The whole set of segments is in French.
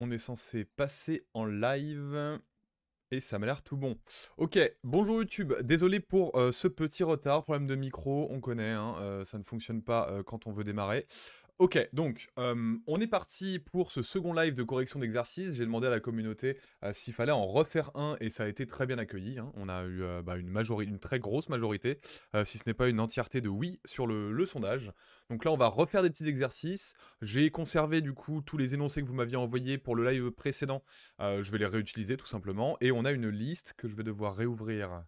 On est censé passer en live. Et ça m'a l'air tout bon. Ok, bonjour YouTube. Désolé pour euh, ce petit retard, problème de micro, on connaît, hein, euh, ça ne fonctionne pas euh, quand on veut démarrer. Ok, donc euh, on est parti pour ce second live de correction d'exercice. J'ai demandé à la communauté euh, s'il fallait en refaire un et ça a été très bien accueilli. Hein. On a eu euh, bah, une, très grosse majorité, si ce n'est pas une entièreté de oui sur le, le, sondage. Donc là, on va refaire des petits exercices. J'ai conservé du coup tous les énoncés que vous m'aviez envoyés pour le live précédent. je vais les réutiliser tout simplement. Et on a une liste que je vais devoir réouvrir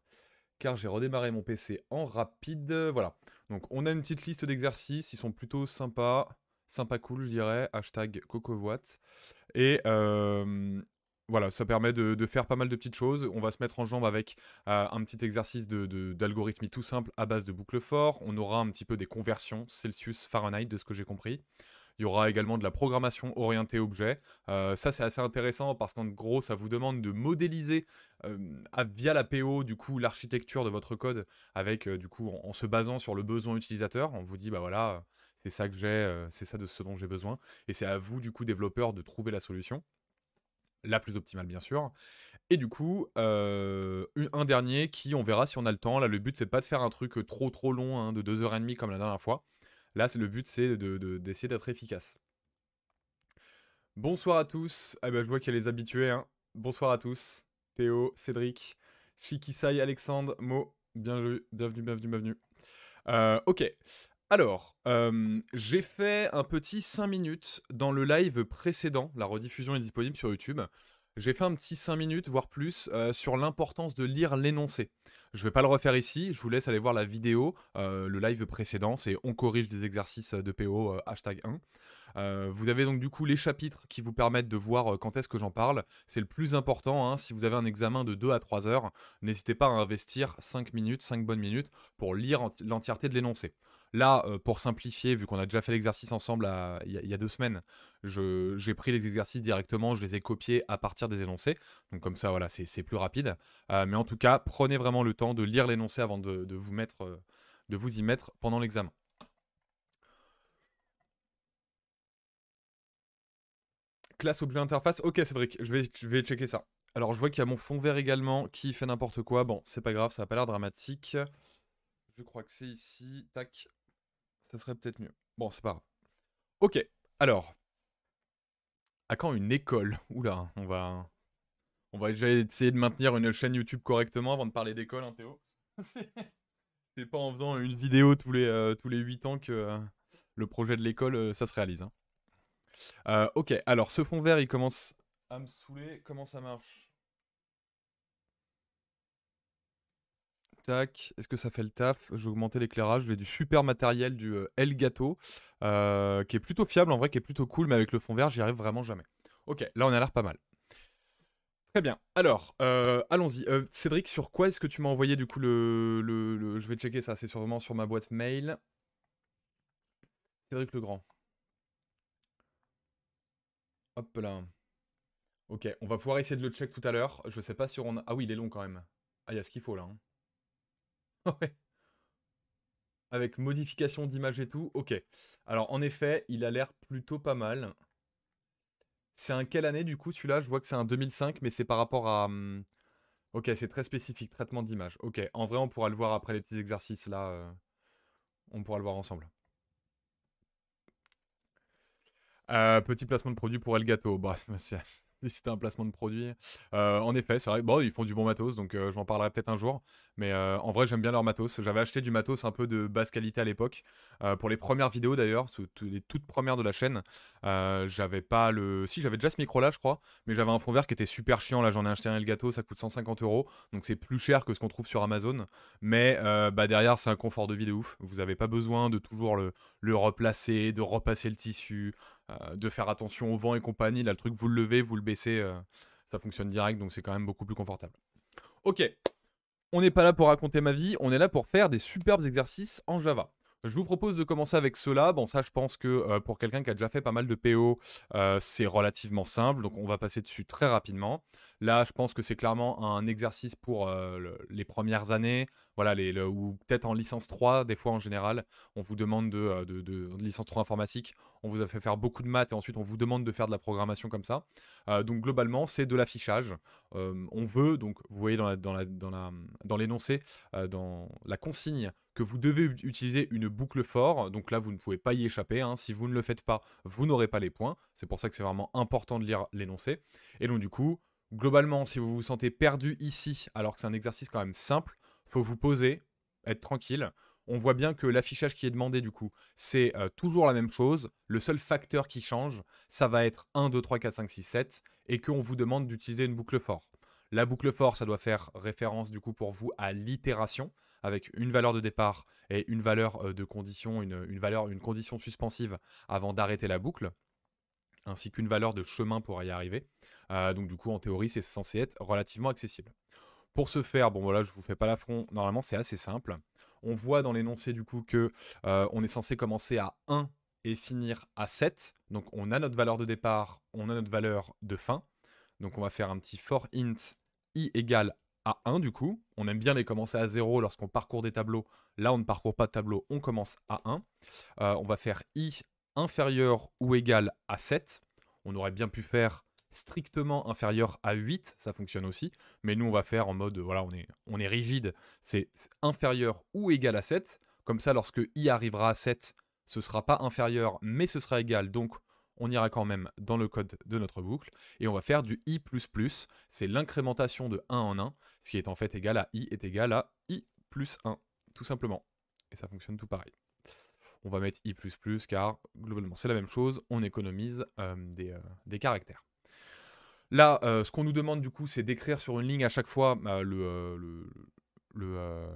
car j'ai redémarré mon PC en rapide. Voilà. Donc on a une petite liste d'exercices, ils sont plutôt sympas, sympa cool je dirais, hashtag cocovoite. Et voilà, ça permet de, faire pas mal de petites choses. On va se mettre en jambe avec euh, un petit exercice d'algorithmie de, tout simple à base de boucle fort. On aura un petit peu des conversions Celsius-Fahrenheit de ce que j'ai compris. Il y aura également de la programmation orientée objet. Euh, ça, c'est assez intéressant parce qu'en gros, ça vous demande de modéliser euh, via la PO, du coup, l'architecture de votre code avec, euh, du coup, en, se basant sur le besoin utilisateur. On vous dit, bah voilà, c'est ça que j'ai, c'est ça de ce dont j'ai besoin. Et c'est à vous, du coup, développeur, de trouver la solution la plus optimale bien sûr. Et du coup, un dernier qui, on verra si on a le temps. Là, le but, c'est pas de faire un truc trop trop long, hein, de 2h30 comme la dernière fois. Là, c'est le but, c'est d'essayer d'être efficace. Bonsoir à tous. ben, je vois qu'il y a les habitués. Hein. Bonsoir à tous. Théo, Cédric, Fikisai, Alexandre, Mo. Bienvenue, bienvenue, bienvenue, bienvenue. ok. Alors, euh, j'ai fait un petit 5 minutes dans le live précédent. La rediffusion est disponible sur YouTube. J'ai fait un petit 5 minutes, voire plus, euh, sur l'importance de lire l'énoncé. Je ne vais pas le refaire ici, je vous laisse aller voir la vidéo, euh, le live précédent, c'est On corrige des exercices euh, de PO, hashtag 1. vous avez donc du coup les chapitres qui vous permettent de voir quand est-ce que j'en parle. C'est le plus important, hein, si vous avez un examen de 2 à 3 heures, n'hésitez pas à investir 5 minutes, 5 bonnes minutes pour lire l'entièreté de l'énoncé. Là, pour simplifier, vu qu'on a déjà fait l'exercice ensemble il y, a deux semaines, j'ai pris les exercices directement, je les ai copiés à partir des énoncés. Donc comme ça, voilà, c'est plus rapide. Euh, mais en tout cas, prenez vraiment le temps de lire l'énoncé avant de, vous mettre, euh, de vous y mettre pendant l'examen. Classe objet interface. Ok Cédric, je vais, je vais checker ça. Alors je vois qu'il y a mon fond vert également qui fait n'importe quoi. Bon, c'est pas grave, ça n'a pas l'air dramatique. Je crois que c'est ici. Tac. Ça serait peut-être mieux. Bon, c'est pas grave. Ok. Alors, à quand une école Oula, on va. On va essayer de maintenir une chaîne YouTube correctement avant de parler d'école, hein, Théo. C'est pas en faisant une vidéo tous les, euh, tous les 8 ans que euh, le projet de l'école, euh, ça se réalise. Hein. ok, alors ce fond vert, il commence à me saouler. Comment ça marche tac. Est-ce que ça fait le taf J'ai augmenté l'éclairage. J'ai du super matériel du Elgato, euh, El Gato, euh, qui est plutôt fiable en vrai, qui est plutôt cool, mais avec le fond vert, j'y arrive vraiment jamais. Ok, là on a l'air pas mal. Très bien. Alors, euh, allons-y. Cédric, sur quoi est-ce que tu m'as envoyé du coup le, Je vais checker ça, c'est sûrement sur ma boîte mail. Cédric Le Grand. Hop là. Ok, on va pouvoir essayer de le check tout à l'heure. Je sais pas si on... Ah oui, il est long quand même. Ah, il y a ce qu'il faut là. Hein. Avec modification d'image et tout, ok. Alors en effet, il a l'air plutôt pas mal. C'est un quelle année du coup celui-là Je vois que c'est un 2005, mais c'est par rapport à... Hum, ok, c'est très spécifique, traitement d'image. Ok, en vrai, on pourra le voir après les petits exercices là. Euh, on pourra le voir ensemble. Euh, petit placement de produit pour Elgato. Bah, c'est si un placement de produit. Euh, en effet, c'est vrai. Bon, ils font du bon matos, donc euh, j'en parlerai peut-être un jour. Mais euh, en vrai, j'aime bien leur matos. J'avais acheté du matos un peu de basse qualité à l'époque. pour les premières vidéos d'ailleurs, les toutes premières de la chaîne, j'avais pas le. Si, j'avais déjà ce micro-là, je crois. Mais j'avais un fond vert qui était super chiant. Là, j'en ai acheté un gâteau, ça coûte 150 euros. Donc c'est plus cher que ce qu'on trouve sur Amazon. Mais bah, derrière, c'est un confort de vie de ouf. Vous n'avez pas besoin de toujours le, le replacer, de repasser le tissu. Euh, de faire attention au vent et compagnie. Là, le truc, vous le levez, vous le baissez, euh, ça fonctionne direct, donc c'est quand même beaucoup plus confortable. Ok, on n'est pas là pour raconter ma vie, on est là pour faire des superbes exercices en Java. Je vous propose de commencer avec cela. Bon, ça, je pense que euh, pour quelqu'un qui a déjà fait pas mal de PO, c'est relativement simple. Donc, on va passer dessus très rapidement. Là, je pense que c'est clairement un exercice pour les premières années. Voilà, les, ou peut-être en licence 3, des fois en général, on vous demande de, de licence 3 informatique, on vous a fait faire beaucoup de maths et ensuite on vous demande de faire de la programmation comme ça. Euh, donc globalement, c'est de l'affichage. Euh, on veut, donc vous voyez dans, l'énoncé, euh, dans la consigne, que vous devez utiliser une boucle fort. Donc là, vous ne pouvez pas y échapper. Hein. Si vous ne le faites pas, vous n'aurez pas les points. C'est pour ça que c'est vraiment important de lire l'énoncé. Et donc du coup, globalement, si vous vous sentez perdu ici, alors que c'est un exercice quand même simple, faut vous poser, être tranquille on voit bien que l'affichage qui est demandé, du coup, c'est euh, toujours la même chose. Le seul facteur qui change, ça va être 1, 2, 3, 4, 5, 6, 7, et qu'on vous demande d'utiliser une boucle fort. La boucle fort, ça doit faire référence, du coup, pour vous à l'itération, avec une valeur de départ et une valeur euh, de condition, une, valeur, une condition suspensive avant d'arrêter la boucle ainsi qu'une valeur de chemin pour y arriver. Euh, donc du coup, en théorie, c'est censé être relativement accessible. Pour ce faire, bon voilà, je vous fais pas l'affront, normalement c'est assez simple. On voit dans l'énoncé du coup que euh, on est censé commencer à 1 et finir à 7. Donc on a notre valeur de départ, on a notre valeur de fin. Donc on va faire un petit for int i égale à 1 du coup. On aime bien les commencer à 0 lorsqu'on parcourt des tableaux. Là on ne parcourt pas de tableau, on commence à 1. Euh, on va faire i inférieur ou égal à 7. On aurait bien pu faire strictement inférieur à 8, ça fonctionne aussi. Mais nous, on va faire en mode, voilà, on est, on est rigide, c'est inférieur ou égal à 7. Comme ça, lorsque i arrivera à 7, ce sera pas inférieur, mais ce sera égal. Donc, on ira quand même dans le code de notre boucle et on va faire du i++, c'est l'incrémentation de 1 en 1, ce qui est en fait égal à i est égal à i plus 1, tout simplement. Et ça fonctionne tout pareil. On va mettre i++ car globalement c'est la même chose, on économise euh, euh, des caractères. Là, euh, ce qu'on nous demande du coup, c'est d'écrire sur une ligne à chaque fois euh, euh,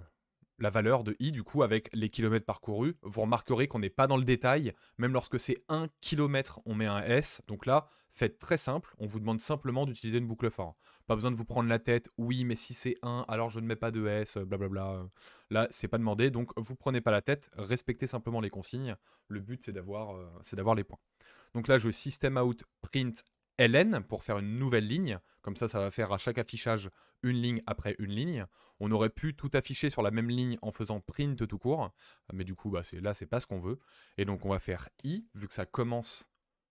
la valeur de i, du coup, avec les kilomètres parcourus. Vous remarquerez qu'on n'est pas dans le détail. Même lorsque c'est 1 km, on met un s. Donc là, faites très simple. On vous demande simplement d'utiliser une boucle for. Pas besoin de vous prendre la tête. Oui, mais si c'est 1, alors je ne mets pas de s, blablabla. Là, c'est pas demandé. Donc, vous prenez pas la tête. Respectez simplement les consignes. Le but, c'est d'avoir les points. Donc là, je system out print LN pour faire une nouvelle ligne. Comme ça, ça va faire à chaque affichage une ligne après une ligne. On aurait pu tout afficher sur la même ligne en faisant print tout court. Mais du coup, bah, là, c'est pas ce qu'on veut. Et donc, on va faire i, vu que ça commence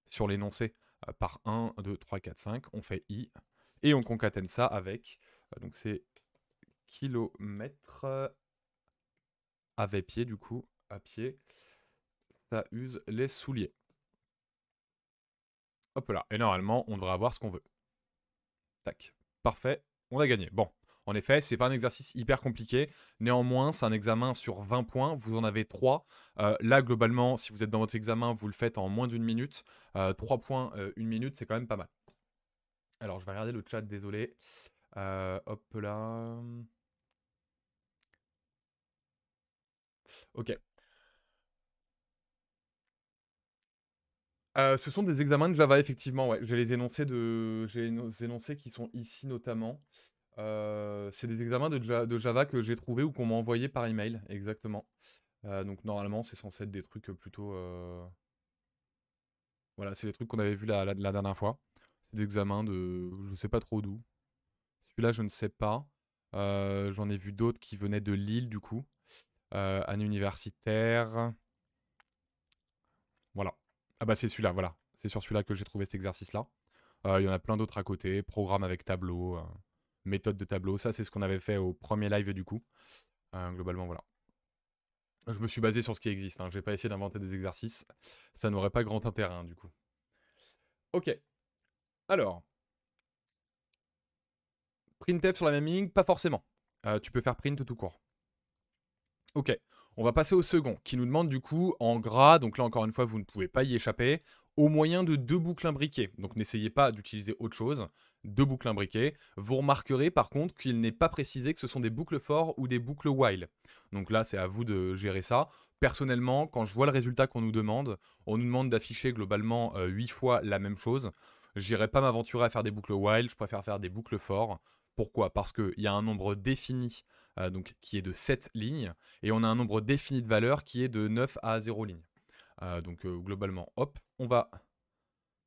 sur l'énoncé euh, par 1, 2, 3, 4, 5. On fait i. Et on concatène ça avec. Euh, donc, c'est kilomètre euh, avec pied, du coup, à pied. Ça use les souliers. Hop là. Et normalement, on devrait avoir ce qu'on veut. Tac. Parfait. On a gagné. Bon. En effet, c'est pas un exercice hyper compliqué. Néanmoins, c'est un examen sur 20 points. Vous en avez 3. Euh, là, globalement, si vous êtes dans votre examen, vous le faites en moins d'une minute. 3 euh, points, euh, une minute, c'est quand même pas mal. Alors, je vais regarder le chat, désolé. hop là. Ok. Euh, ce sont des examens de Java, effectivement. Ouais. J'ai les énoncés de, énoncés qui sont ici notamment. Euh, c'est des examens de, Java que j'ai trouvé ou qu'on m'a envoyé par email, exactement. Euh, donc normalement, c'est censé être des trucs plutôt. Voilà, c'est des trucs qu'on avait vus la, la, dernière fois. C'est des examens de, je sais pas trop d'où. Celui-là, je ne sais pas. J'en ai vu d'autres qui venaient de Lille, du coup. Euh, universitaire. Voilà. Ah bah c'est celui-là, voilà. C'est sur celui-là que j'ai trouvé cet exercice-là. Euh, il y en a plein d'autres à côté, programme avec tableau, euh, méthode de tableau. Ça, c'est ce qu'on avait fait au premier live du coup. Euh, globalement, voilà. Je me suis basé sur ce qui existe. Hein. Je n'ai pas essayé d'inventer des exercices. Ça n'aurait pas grand intérêt, hein, du coup. Ok. Alors. Printf sur la même ligne Pas forcément. tu peux faire print tout court. Ok. On va passer au second, qui nous demande du coup en gras, donc là encore une fois, vous ne pouvez pas y échapper, au moyen de deux boucles imbriquées. Donc n'essayez pas d'utiliser autre chose, deux boucles imbriquées. Vous remarquerez par contre qu'il n'est pas précisé que ce sont des boucles forts ou des boucles while. Donc là, c'est à vous de gérer ça. Personnellement, quand je vois le résultat qu'on nous demande, on nous demande d'afficher globalement euh, huit fois la même chose. J'irai pas m'aventurer à faire des boucles while, je préfère faire des boucles forts. Pourquoi Parce qu'il y a un nombre défini euh, donc, qui est de 7 lignes et on a un nombre défini de valeurs qui est de 9 à 0 lignes. Euh, donc euh, globalement, hop, on va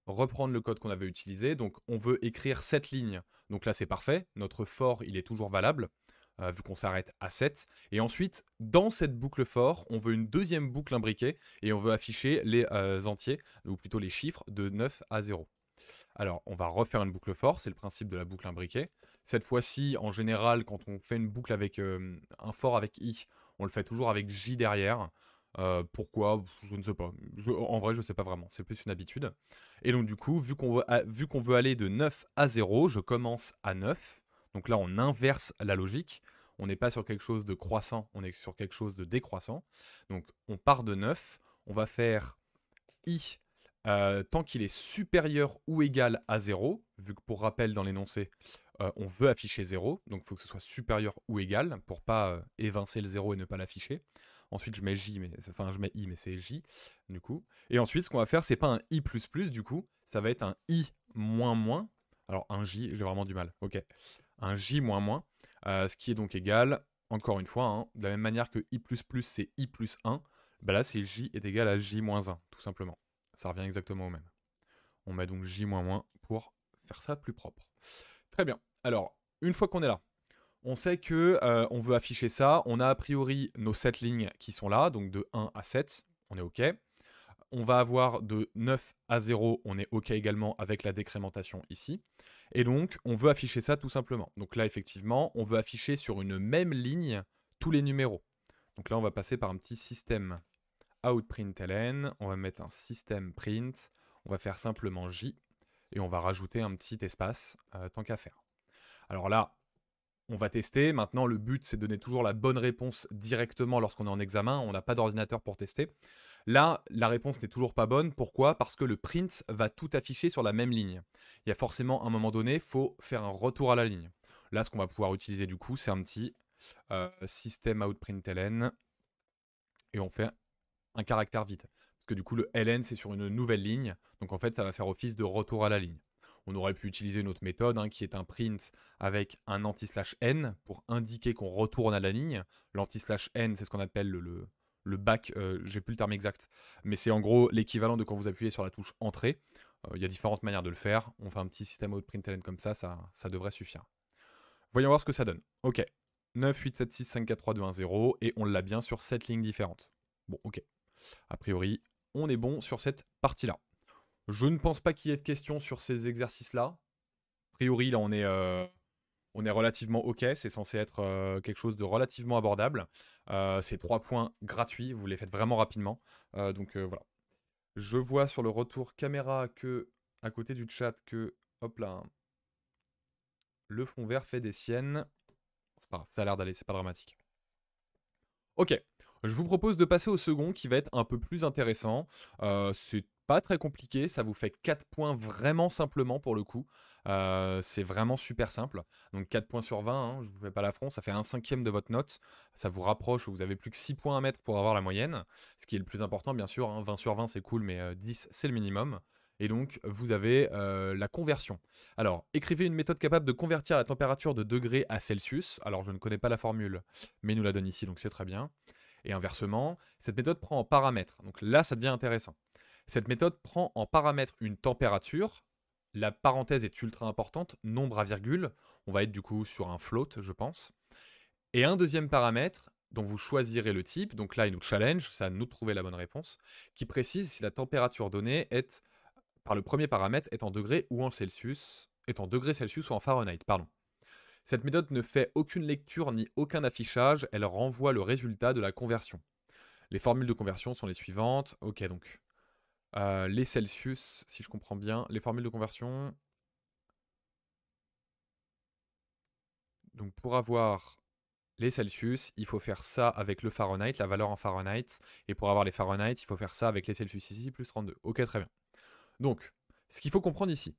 reprendre le code qu'on avait utilisé. Donc on veut écrire 7 lignes. Donc là c'est parfait, notre for il est toujours valable. vu qu'on s'arrête à 7. Et ensuite, dans cette boucle fort, on veut une deuxième boucle imbriquée et on veut afficher les entiers, ou plutôt les chiffres de 9 à 0. Alors, on va refaire une boucle fort, c'est le principe de la boucle imbriquée. Cette fois-ci, en général, quand on fait une boucle avec un fort avec i, on le fait toujours avec j derrière. Euh, pourquoi Je ne sais pas. en vrai, je ne sais pas vraiment. C'est plus une habitude. Et donc, du coup, vu qu'on veut, aller de 9 à 0, je commence à 9. Donc là, on inverse la logique. On n'est pas sur quelque chose de croissant, on est sur quelque chose de décroissant. Donc, on part de 9. On va faire i euh, tant qu'il est supérieur ou égal à 0, vu que pour rappel dans l'énoncé, euh, on veut afficher 0, donc il faut que ce soit supérieur ou égal pour pas euh, évincer le 0 et ne pas l'afficher. Ensuite, je mets J, mais, enfin, je mets I, mais c'est J, du coup. Et ensuite, ce qu'on va faire, c'est pas un I++, du coup, ça va être un I moins moins. Alors, un J, j'ai vraiment du mal, ok. Un J moins moins, euh, ce qui est donc égal, encore une fois, hein, de la même manière que I++, c'est I plus 1, bah là, c'est J est égal à J moins 1, tout simplement. Ça revient exactement au même. On met donc J moins moins pour faire ça plus propre. Très bien. Alors, une fois qu'on est là, on sait que euh, on veut afficher ça. On a a priori nos 7 lignes qui sont là, donc de 1 à 7, on est OK. On va avoir de 9 à 0, on est OK également avec la décrémentation ici. Et donc, on veut afficher ça tout simplement. Donc là, effectivement, on veut afficher sur une même ligne tous les numéros. Donc là, on va passer par un petit système outprintln. On va mettre un système print. On va faire simplement J et on va rajouter un petit espace euh, tant qu'à faire. Alors là, on va tester. Maintenant, le but, c'est de donner toujours la bonne réponse directement lorsqu'on est en examen. On n'a pas d'ordinateur pour tester. Là, la réponse n'est toujours pas bonne. Pourquoi Parce que le print va tout afficher sur la même ligne. Il y a forcément, à un moment donné, il faut faire un retour à la ligne. Là, ce qu'on va pouvoir utiliser du coup, c'est un petit euh, système out et on fait un caractère vide que du coup, le LN, c'est sur une nouvelle ligne. Donc en fait, ça va faire office de retour à la ligne. On aurait pu utiliser une autre méthode hein, qui est un print avec un anti-slash n pour indiquer qu'on retourne à la ligne. L'anti-slash n, c'est ce qu'on appelle le, le, back, euh, j'ai plus le terme exact, mais c'est en gros l'équivalent de quand vous appuyez sur la touche entrée. Euh, il y a différentes manières de le faire. On fait un petit système out println comme ça, ça, ça devrait suffire. Voyons voir ce que ça donne. Ok, 9, 8, 7, 6, 5, 4, 3, 2, 1, 0, et on l'a bien sur sept lignes différentes. Bon, ok. A priori, on est bon sur cette partie-là. Je ne pense pas qu'il y ait de questions sur ces exercices-là. A priori, là, on est, euh, on est relativement OK. C'est censé être euh, quelque chose de relativement abordable. Ces euh, c'est trois points gratuits. Vous les faites vraiment rapidement. donc voilà. Je vois sur le retour caméra que, à côté du chat, que, hop là, le fond vert fait des siennes. C'est pas grave, ça a l'air d'aller, c'est pas dramatique. Ok, je vous propose de passer au second qui va être un peu plus intéressant. Euh, c'est pas très compliqué, ça vous fait 4 points vraiment simplement pour le coup. Euh, c'est vraiment super simple. Donc 4 points sur 20, je hein, je vous fais pas l'affront, ça fait un cinquième de votre note. Ça vous rapproche, vous avez plus que 6 points à mettre pour avoir la moyenne. Ce qui est le plus important bien sûr, 20 hein, sur 20 c'est cool, mais 10 euh, c'est le minimum. Et donc, vous avez la conversion. Alors, écrivez une méthode capable de convertir la température de degrés à Celsius. Alors, je ne connais pas la formule, mais il nous la donne ici, donc c'est très bien. Et inversement, cette méthode prend en paramètre. Donc là, ça devient intéressant. Cette méthode prend en paramètre une température. La parenthèse est ultra importante, nombre à virgule. On va être du coup sur un float, je pense. Et un deuxième paramètre dont vous choisirez le type. Donc là, il nous challenge, c'est à nous de trouver la bonne réponse, qui précise si la température donnée est, par le premier paramètre, est en degrés ou en Celsius, est en degrés Celsius ou en Fahrenheit, pardon. Cette méthode ne fait aucune lecture ni aucun affichage, elle renvoie le résultat de la conversion. Les formules de conversion sont les suivantes. Ok, donc euh, les Celsius, si je comprends bien, les formules de conversion. Donc pour avoir les Celsius, il faut faire ça avec le Fahrenheit, la valeur en Fahrenheit. Et pour avoir les Fahrenheit, il faut faire ça avec les Celsius ici, plus 32. Ok, très bien. Donc, ce qu'il faut comprendre ici,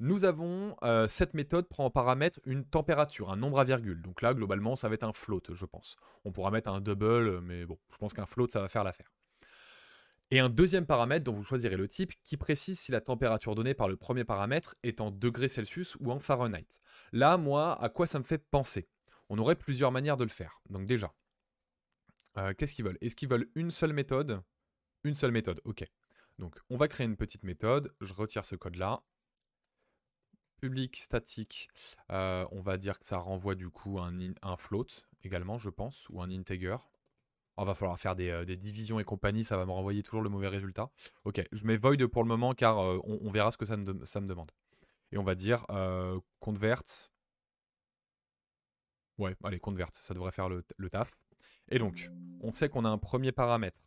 nous avons, euh, cette méthode prend en paramètre une température, un nombre à virgule. Donc là, globalement, ça va être un float, je pense. On pourra mettre un double, mais bon, je pense qu'un float, ça va faire l'affaire. Et un deuxième paramètre dont vous choisirez le type qui précise si la température donnée par le premier paramètre est en degrés Celsius ou en Fahrenheit. Là, moi, à quoi ça me fait penser On aurait plusieurs manières de le faire. Donc déjà, euh, qu'est-ce qu'ils veulent Est-ce qu'ils veulent une seule méthode Une seule méthode, ok. Donc on va créer une petite méthode, je retire ce code-là, public statique, euh, on va dire que ça renvoie du coup un, un float également, je pense, ou un integer. On ah, va falloir faire euh, des, divisions et compagnie, ça va me renvoyer toujours le mauvais résultat. Ok, je mets void pour le moment car euh, on, verra ce que ça, me, demande. Et on va dire convert. Ouais, allez, convert, ça devrait faire le, le taf. Et donc, on sait qu'on a un premier paramètre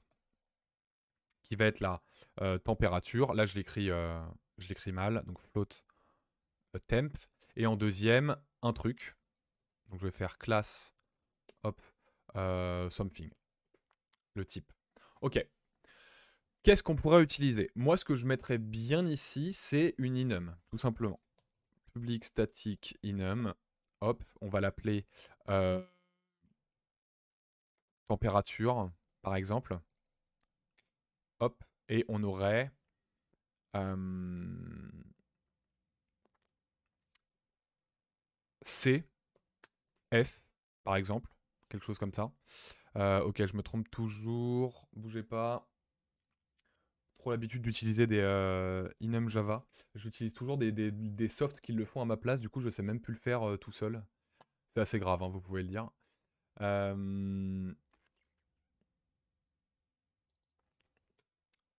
qui va être la température. Là, je l'écris mal, donc float temp. Et en deuxième, un truc. Donc je vais faire class, hop, euh, something. Le type. Ok. Qu'est-ce qu'on pourrait utiliser Moi, ce que je mettrais bien ici, c'est une enum, tout simplement. Public static enum. Hop, on va l'appeler euh, température, par exemple. Hop, et on aurait... Euh, C, F, par exemple, quelque chose comme ça. ok, euh, je me trompe toujours, bougez pas. Trop l'habitude d'utiliser des euh, Java. J'utilise toujours des, softs qui le font à ma place, du coup je sais même plus le faire euh, tout seul. C'est assez grave, hein, vous pouvez le dire.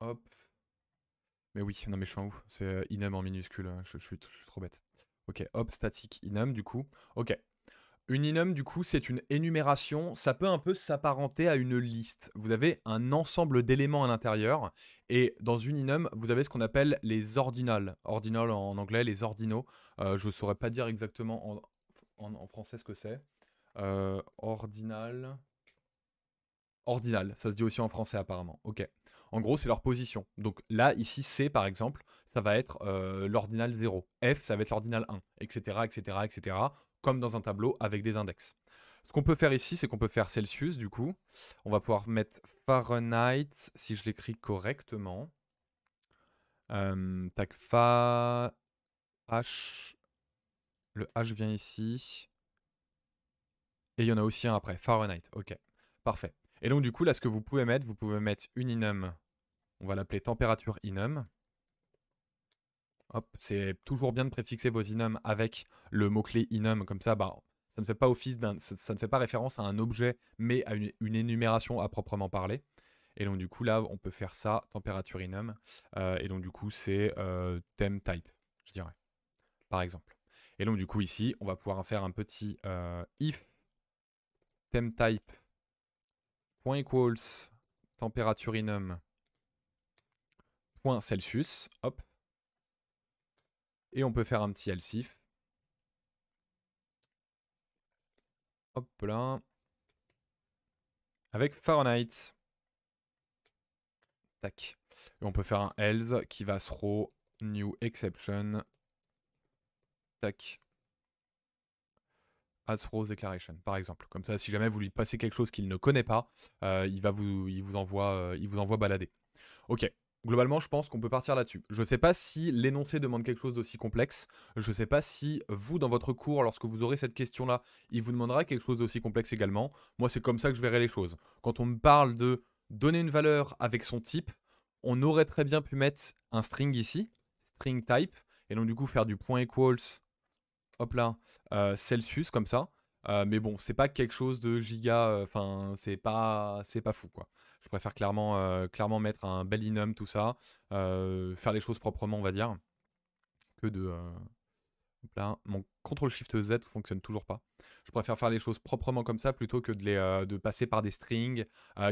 Hop. Mais oui, non mais je suis en ouf, c'est Inum en minuscule, hein. je suis trop bête. Ok, hop, statique, enum du coup. Ok. Une enum du coup, c'est une énumération. Ça peut un peu s'apparenter à une liste. Vous avez un ensemble d'éléments à l'intérieur. Et dans une enum, vous avez ce qu'on appelle les ordinals. Ordinal en anglais, les ordinaux. Euh, je ne saurais pas dire exactement en, français ce que c'est. Euh, ordinal. Ordinal, ça se dit aussi en français apparemment. Ok. En gros, c'est leur position. Donc là, ici, C, par exemple, ça va être euh, l'ordinal 0. F, ça va être l'ordinal 1, etc., etc., etc., comme dans un tableau avec des index. Ce qu'on peut faire ici, c'est qu'on peut faire Celsius, du coup. On va pouvoir mettre Fahrenheit, si je l'écris correctement. Euh, tac, Fa... H... Le H vient ici. Et il y en a aussi un après, Fahrenheit. Ok, parfait. Et donc, du coup, là, ce que vous pouvez mettre, vous pouvez mettre une inum. On va l'appeler température enum. Hop, c'est toujours bien de préfixer vos enums avec le mot-clé inum, comme ça, bah, ça ne fait pas office d'un, ça, ne fait pas référence à un objet, mais à une, énumération à proprement parler. Et donc du coup là, on peut faire ça température inum. Euh, et donc du coup, c'est euh, type, je dirais, par exemple. Et donc du coup ici, on va pouvoir faire un petit euh, if theme type point equals température enum Celsius, hop. Et on peut faire un petit if, Hop là. Avec Fahrenheit. Tac. Et on peut faire un else qui va throw new exception. Tac. As rose declaration, par exemple. Comme ça, si jamais vous lui passez quelque chose qu'il ne connaît pas, euh, il, va vous, il, vous envoie, euh, il vous envoie balader. Ok. Globalement, je pense qu'on peut partir là-dessus. Je ne sais pas si l'énoncé demande quelque chose d'aussi complexe. Je ne sais pas si vous, dans votre cours, lorsque vous aurez cette question-là, il vous demandera quelque chose d'aussi complexe également. Moi, c'est comme ça que je verrai les choses. Quand on me parle de donner une valeur avec son type, on aurait très bien pu mettre un string ici, string type, et donc du coup faire du point equals, hop là, euh, Celsius comme ça. Euh, mais bon, c'est pas quelque chose de giga, euh, enfin, c'est pas, c'est pas fou quoi. Je préfère clairement, euh, clairement mettre un bel inum tout ça, euh, faire les choses proprement, on va dire, que de... Euh, là, mon CTRL-SHIFT-Z fonctionne toujours pas. Je préfère faire les choses proprement comme ça plutôt que de, de passer par des strings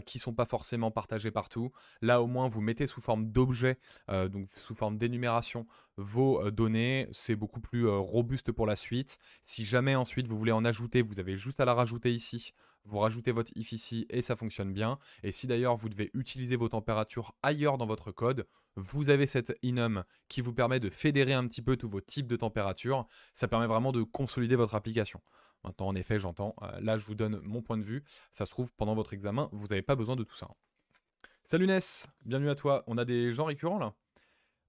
qui sont pas forcément partagés partout. Là, au moins, vous mettez sous forme d'objet, donc sous forme d'énumération, vos données. C'est beaucoup plus robuste pour la suite. Si jamais ensuite vous voulez en ajouter, vous avez juste à la rajouter ici vous rajoutez votre if ici et ça fonctionne bien. Et si d'ailleurs vous devez utiliser vos températures ailleurs dans votre code, vous avez cette enum qui vous permet de fédérer un petit peu tous vos types de températures. Ça permet vraiment de consolider votre application. Maintenant, en effet, j'entends, euh, là je vous donne mon point de vue. Ça se trouve, pendant votre examen, vous n'avez pas besoin de tout ça. Salut Ness, bienvenue à toi. On a des gens récurrents là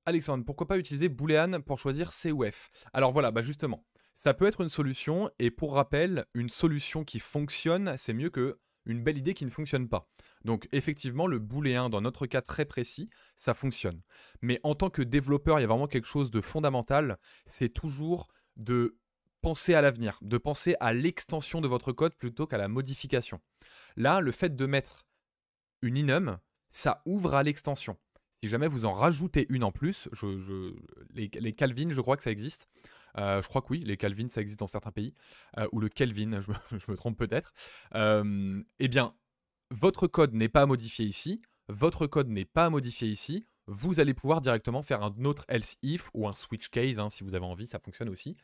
Alexandre, pourquoi pas utiliser Boolean pour choisir F Alors voilà, bah justement, ça peut être une solution, et pour rappel, une solution qui fonctionne, c'est mieux que une belle idée qui ne fonctionne pas. Donc effectivement, le booléen, dans notre cas très précis, ça fonctionne. Mais en tant que développeur, il y a vraiment quelque chose de fondamental, c'est toujours de penser à l'avenir, de penser à l'extension de votre code plutôt qu'à la modification. Là, le fait de mettre une inum, ça ouvre à l'extension. Si jamais vous en rajoutez une en plus, je, les, les Calvin, je crois que ça existe, euh, je crois que oui, les Calvin, ça existe dans certains pays, euh, ou le Kelvin, je me, trompe peut-être. Euh, eh bien, votre code n'est pas modifié ici, votre code n'est pas modifié ici, vous allez pouvoir directement faire un autre else if ou un switch case, hein, si vous avez envie, ça fonctionne aussi,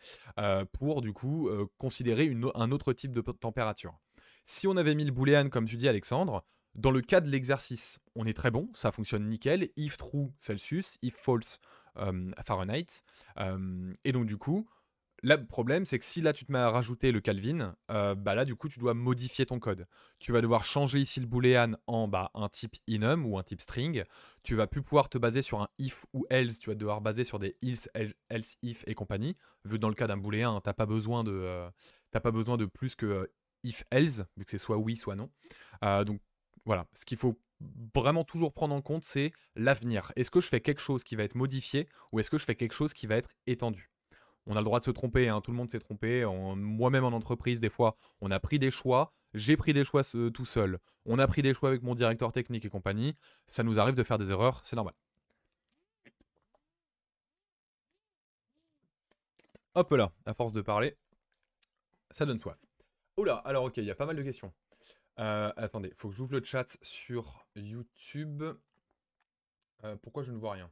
pour du coup considérer un autre type de température. Si on avait mis le boolean, comme tu dis Alexandre, dans le cas de l'exercice, on est très bon, ça fonctionne nickel, if true Celsius, if false euh, Fahrenheit. Euh, et donc, du coup, le problème, c'est que si là tu te mets à rajouter le Calvin, euh, bah là du coup tu dois modifier ton code. Tu vas devoir changer ici le boolean en bah, un type enum ou un type string. Tu vas plus pouvoir te baser sur un if ou else. Tu vas devoir baser sur des else, else if et compagnie. Vu dans le cas d'un booléen, t'as pas besoin de t'as pas besoin de plus que if else vu que c'est soit oui soit non. donc voilà, ce qu'il faut vraiment toujours prendre en compte, c'est l'avenir. Est-ce que je fais quelque chose qui va être modifié ou est-ce que je fais quelque chose qui va être étendu On a le droit de se tromper, hein, tout le monde s'est trompé. Moi-même en entreprise, des fois, on a pris des choix. J'ai pris des choix tout seul. On a pris des choix avec mon directeur technique et compagnie. Ça nous arrive de faire des erreurs, c'est normal. Hop là, à force de parler, ça donne soif. là, alors ok, il y a pas mal de questions. Euh, attendez, faut que j'ouvre le chat sur YouTube. Euh, pourquoi je ne vois rien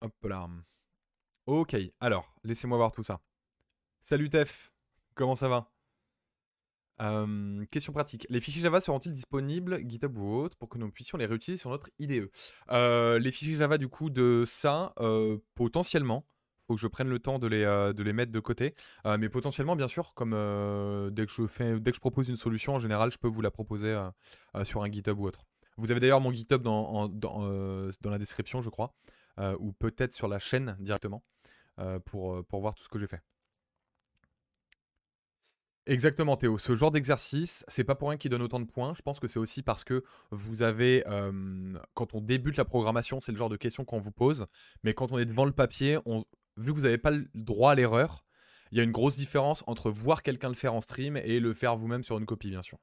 Hop là. Ok, alors, laissez-moi voir tout ça. Salut Tef, comment ça va euh, question pratique. Les fichiers Java seront-ils disponibles, GitHub ou autre, pour que nous puissions les réutiliser sur notre IDE euh, Les fichiers Java, du coup, de ça, potentiellement faut que je prenne le temps de les, euh, de les mettre de côté. Euh, mais potentiellement, bien sûr, comme euh, dès, que je fais, dès que je propose une solution, en général, je peux vous la proposer sur un GitHub ou autre. Vous avez d'ailleurs mon GitHub dans, dans, la description, je crois, ou peut-être sur la chaîne directement, pour, pour voir tout ce que j'ai fait. Exactement Théo, ce genre d'exercice, c'est pas pour rien qu'il donne autant de points, je pense que c'est aussi parce que vous avez, quand on débute la programmation, c'est le genre de questions qu'on vous pose, mais quand on est devant le papier, on, vu que vous n'avez pas le droit à l'erreur, il y a une grosse différence entre voir quelqu'un le faire en stream et le faire vous-même sur une copie bien sûr.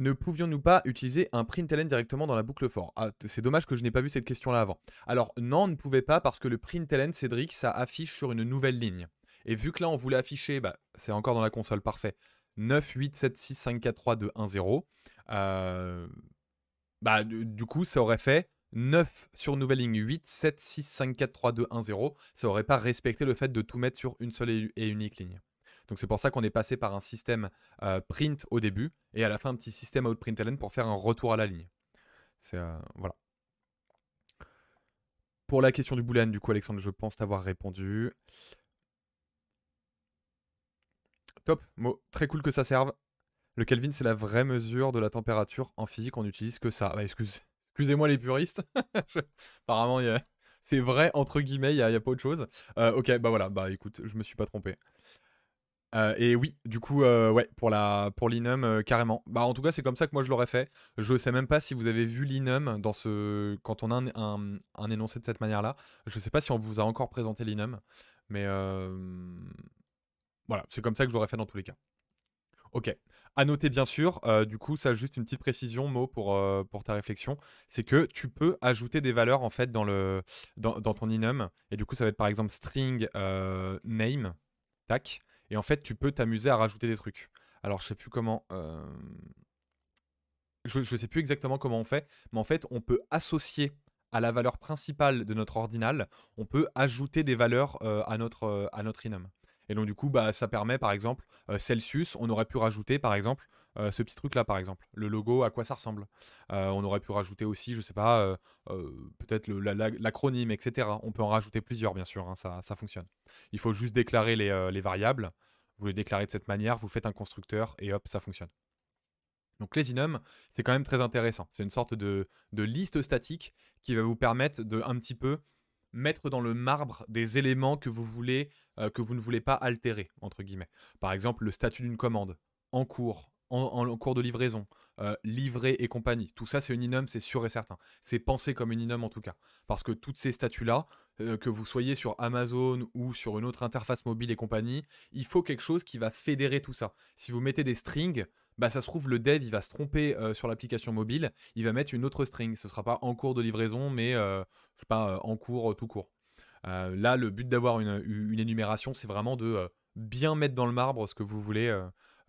ne pouvions-nous pas utiliser un println directement dans la boucle fort ah, C'est dommage que je n'ai pas vu cette question-là avant. Alors non, on ne pouvait pas parce que le println, Cédric, ça affiche sur une nouvelle ligne. Et vu que là, on voulait afficher, bah, c'est encore dans la console, parfait, 9, 8, 7, 6, 5, 4, 3, 2, 1, 0, bah, du coup, ça aurait fait 9 sur nouvelle ligne 8, 7, 6, 5, 4, 3, 2, 1, 0. Ça n'aurait pas respecté le fait de tout mettre sur une seule et unique ligne. Donc c'est pour ça qu'on est passé par un système euh, print au début et à la fin un petit système outprintln pour faire un retour à la ligne. C'est euh, voilà. Pour la question du boolean, du coup Alexandre, je pense t'avoir répondu. Top, très cool que ça serve. Le Kelvin, c'est la vraie mesure de la température en physique. On n'utilise que ça. Bah, excusez-moi les puristes. Apparemment, c'est vrai entre guillemets, il n'y a, pas autre chose. Euh, ok, bah voilà, bah écoute, je me suis pas trompé. Euh, et oui, du coup, euh, pour la pour l'inum euh, carrément. Bah en tout cas, c'est comme ça que moi je l'aurais fait. Je sais même pas si vous avez vu l'inum dans ce quand on a un, énoncé de cette manière-là. Je sais pas si on vous a encore présenté l'inum, mais voilà, c'est comme ça que j'aurais fait dans tous les cas. Ok. À noter bien sûr, du coup, ça juste une petite précision, mot pour, pour ta réflexion, c'est que tu peux ajouter des valeurs en fait dans le dans ton inum et du coup ça va être par exemple string name tac et en fait, tu peux t'amuser à rajouter des trucs. Alors, je sais plus comment. Euh, je, ne sais plus exactement comment on fait, mais en fait, on peut associer à la valeur principale de notre ordinal, on peut ajouter des valeurs euh, à, notre, euh, à notre Et donc, du coup, bah, ça permet, par exemple, Celsius, on aurait pu rajouter, par exemple, euh, ce petit truc-là, par exemple. Le logo, à quoi ça ressemble. Euh, on aurait pu rajouter aussi, je sais pas, euh, peut-être l'acronyme, etc. On peut en rajouter plusieurs, bien sûr, hein, ça, ça, fonctionne. Il faut juste déclarer les, variables. Vous les déclarez de cette manière, vous faites un constructeur et hop, ça fonctionne. Donc les inum, c'est quand même très intéressant. C'est une sorte de, liste statique qui va vous permettre de un petit peu mettre dans le marbre des éléments que vous voulez que vous ne voulez pas altérer entre guillemets. Par exemple, le statut d'une commande en cours, en, cours de livraison, euh, livrer et compagnie. Tout ça, c'est une inum, c'est sûr et certain. C'est pensé comme une inum en tout cas. Parce que toutes ces statuts-là, euh, que vous soyez sur Amazon ou sur une autre interface mobile et compagnie, il faut quelque chose qui va fédérer tout ça. Si vous mettez des strings, bah ça se trouve, le dev, il va se tromper euh, sur l'application mobile, il va mettre une autre string. Ce ne sera pas en cours de livraison, mais je sais pas, en cours tout court. là, le but d'avoir une, une, énumération, c'est vraiment de bien mettre dans le marbre ce que vous voulez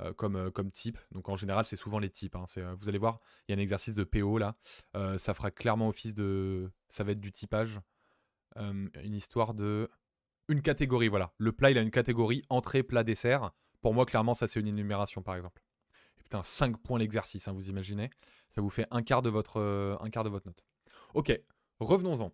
euh, comme, euh, comme type. Donc en général, c'est souvent les types. Hein. Euh, vous allez voir, il y a un exercice de PO là. ça fera clairement office de. Ça va être du typage. une histoire de. Une catégorie, voilà. Le plat, il a une catégorie entrée, plat, dessert. Pour moi, clairement, ça, c'est une énumération, par exemple. putain, 5 points l'exercice, hein, vous imaginez Ça vous fait un quart de votre, un quart de votre note. Ok, revenons-en.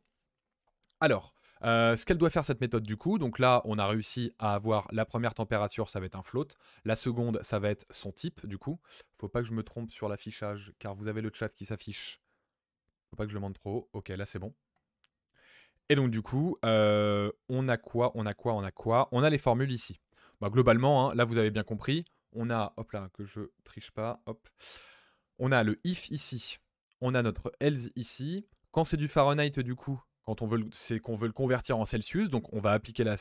Alors, euh, ce qu'elle doit faire cette méthode du coup, donc là on a réussi à avoir la première température, ça va être un float, la seconde ça va être son type du coup. Faut pas que je me trompe sur l'affichage car vous avez le chat qui s'affiche. Faut pas que je le trop Ok là c'est bon. Et donc du coup, euh, on a quoi, on a quoi, on a quoi On a les formules ici. Bah, globalement, hein, là vous avez bien compris, on a, hop là, que je triche pas, hop. On a le if ici, on a notre else ici. Quand c'est du Fahrenheit du coup, quand on veut, c'est qu'on veut le convertir en Celsius, donc on va appliquer la,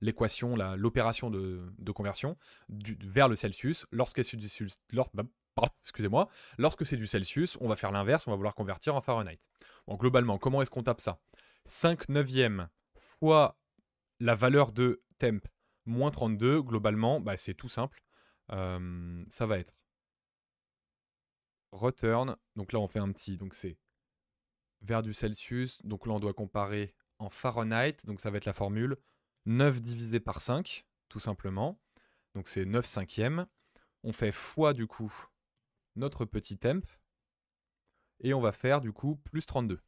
l'équation, l'opération de, conversion du, vers le Celsius. Lorsque c'est du, bah, excusez-moi, lorsque c'est du Celsius, on va faire l'inverse, on va vouloir convertir en Fahrenheit. bon globalement, comment est-ce qu'on tape ça 5 neuvième fois la valeur de temp moins 32, globalement, bah, c'est tout simple. Euh, ça va être return, donc là on fait un petit, donc c'est vers du Celsius. Donc là, on doit comparer en Fahrenheit. Donc ça va être la formule 9 divisé par 5, tout simplement. Donc c'est 9 cinquièmes. On fait fois, du coup, notre petit temp. Et on va faire, du coup, plus 32.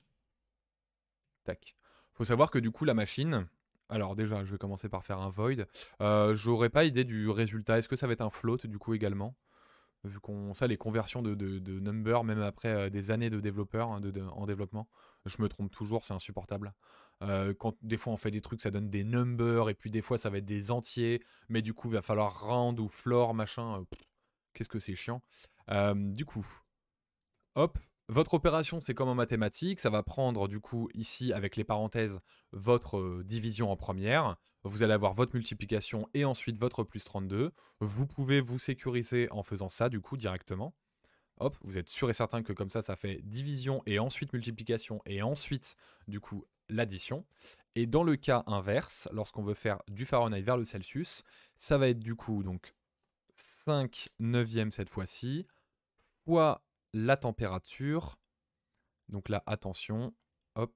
Tac. Faut savoir que, du coup, la machine... Alors déjà, je vais commencer par faire un void. Euh, j'aurais pas idée du résultat. Est-ce que ça va être un float, du coup, également vu qu'on ça les conversions de, de, number même après euh, des années de développeurs hein, en développement je me trompe toujours c'est insupportable euh, quand des fois on fait des trucs ça donne des numbers et puis des fois ça va être des entiers mais du coup il va falloir round ou floor machin euh, qu'est-ce que c'est chiant du coup hop votre opération, c'est comme en mathématiques, ça va prendre du coup ici avec les parenthèses votre division en première, vous allez avoir votre multiplication et ensuite votre plus 32. Vous pouvez vous sécuriser en faisant ça du coup directement. Hop, vous êtes sûr et certain que comme ça, ça fait division et ensuite multiplication et ensuite du coup l'addition. Et dans le cas inverse, lorsqu'on veut faire du Fahrenheit vers le Celsius, ça va être du coup donc 5 neuvième cette fois-ci, fois la température. Donc là, attention, hop,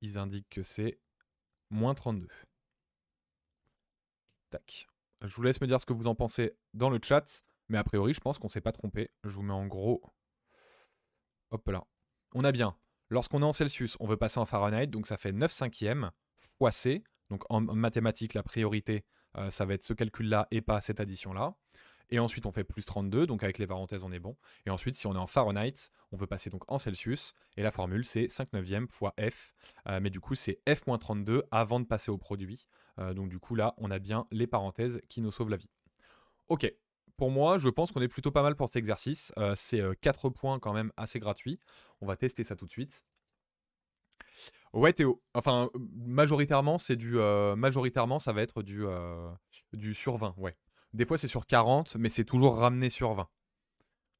ils indiquent que c'est moins 32. Je vous laisse me dire ce que vous en pensez dans le chat. Mais a priori, je pense qu'on s'est pas trompé. Je vous mets en gros. Hop là. On a bien. Lorsqu'on est en Celsius, on veut passer en Fahrenheit. Donc ça fait 9 cinquièmes fois C. Donc en mathématiques, la priorité, euh, ça va être ce calcul-là et pas cette addition-là. Et ensuite, on fait plus 32, donc avec les parenthèses, on est bon. Et ensuite, si on est en Fahrenheit, on veut passer donc en Celsius. Et la formule, c'est 5 neuvième fois F. Euh, mais du coup, c'est F-32 moins avant de passer au produit. Euh, donc du coup, là, on a bien les parenthèses qui nous sauvent la vie. Ok, pour moi, je pense qu'on est plutôt pas mal pour cet exercice. Euh, c'est 4 points quand même assez gratuits. On va tester ça tout de suite. Ouais, Théo. Enfin, majoritairement, c'est du. majoritairement, ça va être du, du sur 20. Ouais. Des fois, c'est sur 40, mais c'est toujours ramené sur 20.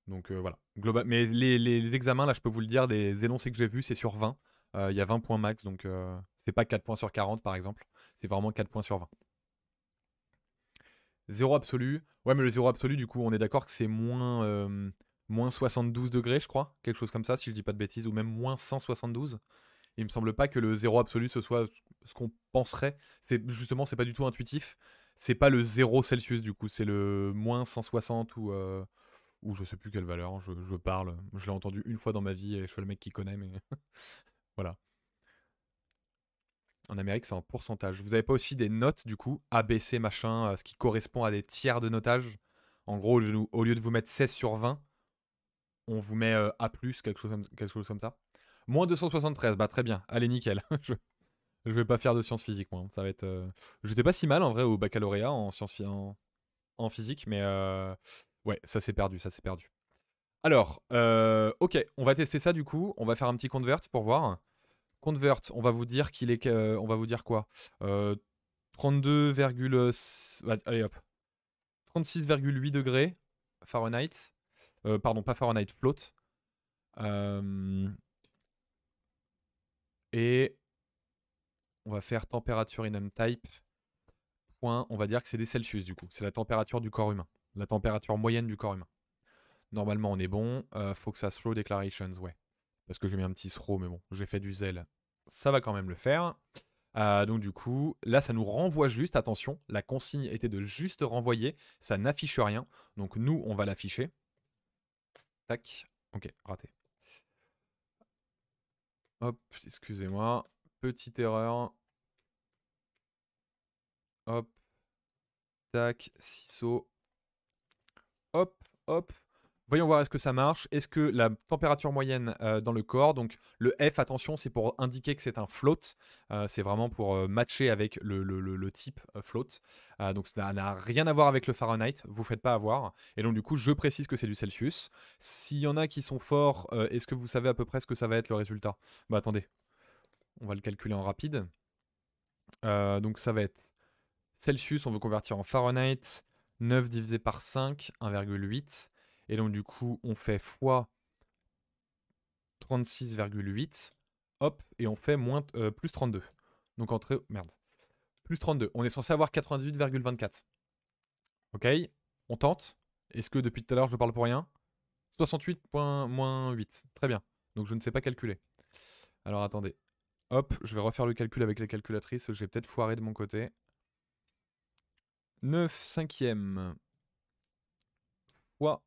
Donc euh, voilà. Mais les, examens, là, je peux vous le dire, des énoncés que j'ai vus, c'est sur 20. Euh, il y a 20 points max, donc euh, c'est pas 4 points sur 40, par exemple. C'est vraiment 4 points sur 20. Zéro absolu. Ouais, mais le zéro absolu, du coup, on est d'accord que c'est moins, moins 72 degrés, je crois. Quelque chose comme ça, si je dis pas de bêtises, ou même moins 172. Il me semble pas que le zéro absolu, ce soit ce qu'on penserait. C'est Justement, c'est pas du tout intuitif c'est pas le 0 Celsius du coup, c'est le moins 160 ou, euh, ou je sais plus quelle valeur, hein, je, parle. Je l'ai entendu une fois dans ma vie et je suis le mec qui connaît, mais voilà. En Amérique, c'est en pourcentage. Vous avez pas aussi des notes du coup, ABC machin, euh, ce qui correspond à des tiers de notage En gros, au lieu de vous mettre 16 sur 20, on vous met euh, A, quelque chose, quelque chose comme ça. Moins 273, bah très bien, allez nickel. Je vais pas faire de sciences physiques, moi. Hein. Ça va être. Euh, j'étais pas si mal en vrai au baccalauréat en sciences en... physique, mais euh, ouais, ça s'est perdu, ça s'est perdu. Alors, euh, ok, on va tester ça du coup. On va faire un petit convert pour voir. Convert, on va vous dire qu'il est. on va vous dire quoi 32, bah, allez hop, 36,8 degrés Fahrenheit. pardon, pas Fahrenheit, float. et on va faire température in type. Point, on va dire que c'est des Celsius du coup. C'est la température du corps humain. La température moyenne du corps humain. Normalement, on est bon. Euh, faut que ça declarations, ouais. Parce que j'ai mis un petit throw, mais bon, j'ai fait du zèle. Ça va quand même le faire. Euh, donc du coup, là, ça nous renvoie juste, attention, la consigne était de juste renvoyer, ça n'affiche rien. Donc nous, on va l'afficher. Tac, ok, raté. Hop, excusez-moi. Petite erreur. Hop. Tac, ciseaux. Hop, hop. Voyons voir est-ce que ça marche. Est-ce que la température moyenne euh, dans le corps, donc le F, attention, c'est pour indiquer que c'est un float. Euh, c'est vraiment pour euh, matcher avec le, type float. donc ça n'a rien à voir avec le Fahrenheit. Vous faites pas avoir. Et donc du coup, je précise que c'est du Celsius. S'il y en a qui sont forts, est-ce que vous savez à peu près ce que ça va être le résultat Bah attendez, on va le calculer en rapide. Euh, donc ça va être Celsius, on veut convertir en Fahrenheit. 9 divisé par 5, 1,8. Et donc du coup, on fait fois 36,8. Hop, et on fait moins, euh, plus 32. Donc entre... Merde. Plus 32. On est censé avoir 98,24. Ok On tente. Est-ce que depuis tout à l'heure, je parle pour rien 68.8. Très bien. Donc je ne sais pas calculer. Alors attendez. Hop, je vais refaire le calcul avec la calculatrice, j'ai peut-être foiré de mon côté. 9 cinquième fois,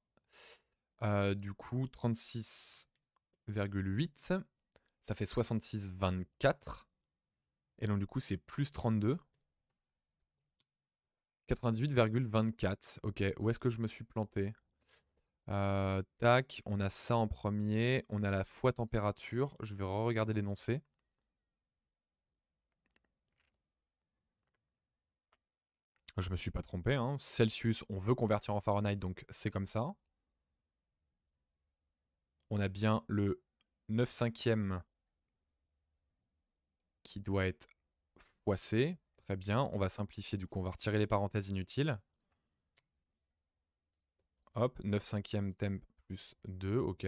euh, du coup, 36,8, ça fait 66,24. Et donc, du coup, c'est plus 32. 98,24. Ok, où est-ce que je me suis planté euh, Tac, on a ça en premier, on a la fois température, je vais re-regarder l'énoncé. Je me suis pas trompé, hein. Celsius, on veut convertir en Fahrenheit, donc c'est comme ça. On a bien le 9 cinquième qui doit être C. Très bien, on va simplifier, du coup on va retirer les parenthèses inutiles. Hop, 9 cinquième temp plus 2, ok.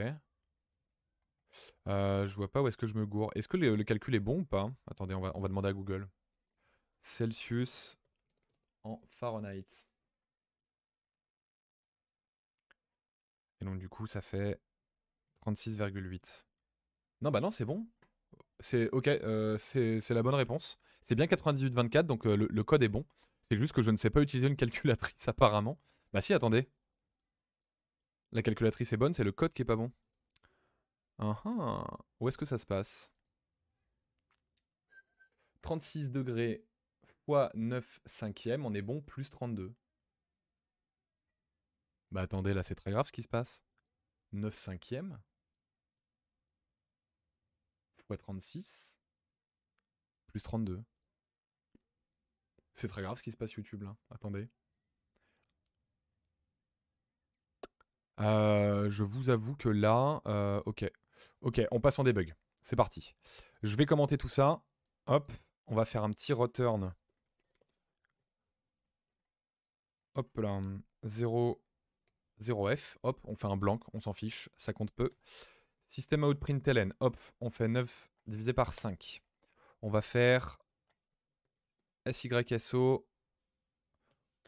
Euh, je vois pas où est-ce que je me gourre. Est-ce que le, calcul est bon ou pas Attendez, va, on va demander à Google. Celsius Fahrenheit. Et donc du coup, ça fait 36,8. Non, bah non, c'est bon. C'est ok, euh, c'est la bonne réponse. C'est bien 98,24, donc euh, le, code est bon. C'est juste que je ne sais pas utiliser une calculatrice apparemment. Bah si, attendez. La calculatrice est bonne, c'est le code qui est pas bon. Ah, ah. Où est-ce que ça se passe 36 degrés fois 9 cinquièmes, on est bon, plus 32. Bah attendez, là c'est très grave ce qui se passe. 9 cinquièmes fois 36 plus 32. C'est très grave ce qui se passe YouTube là. Attendez. Euh, je vous avoue que là, euh, ok. Ok, on passe en debug. C'est parti. Je vais commenter tout ça. Hop, on va faire un petit return Hop là, 0, 0F, hop, on fait un blanc, on s'en fiche, ça compte peu. Système print ln, hop, on fait 9 divisé par 5. On va faire SYSO,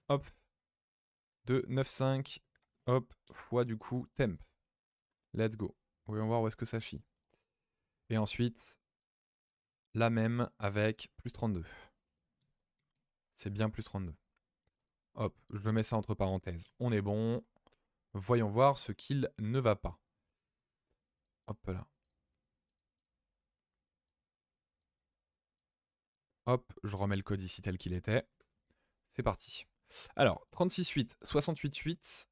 hop, 2, 9, 5, hop, fois du coup temp. Let's go. Voyons voir où est-ce que ça chie. Et ensuite, la même avec plus 32. C'est bien plus 32. Hop, je mets ça entre parenthèses. On est bon. Voyons voir ce qu'il ne va pas. Hop là. Hop, je remets le code ici tel qu'il était. C'est parti. Alors, 368, 688,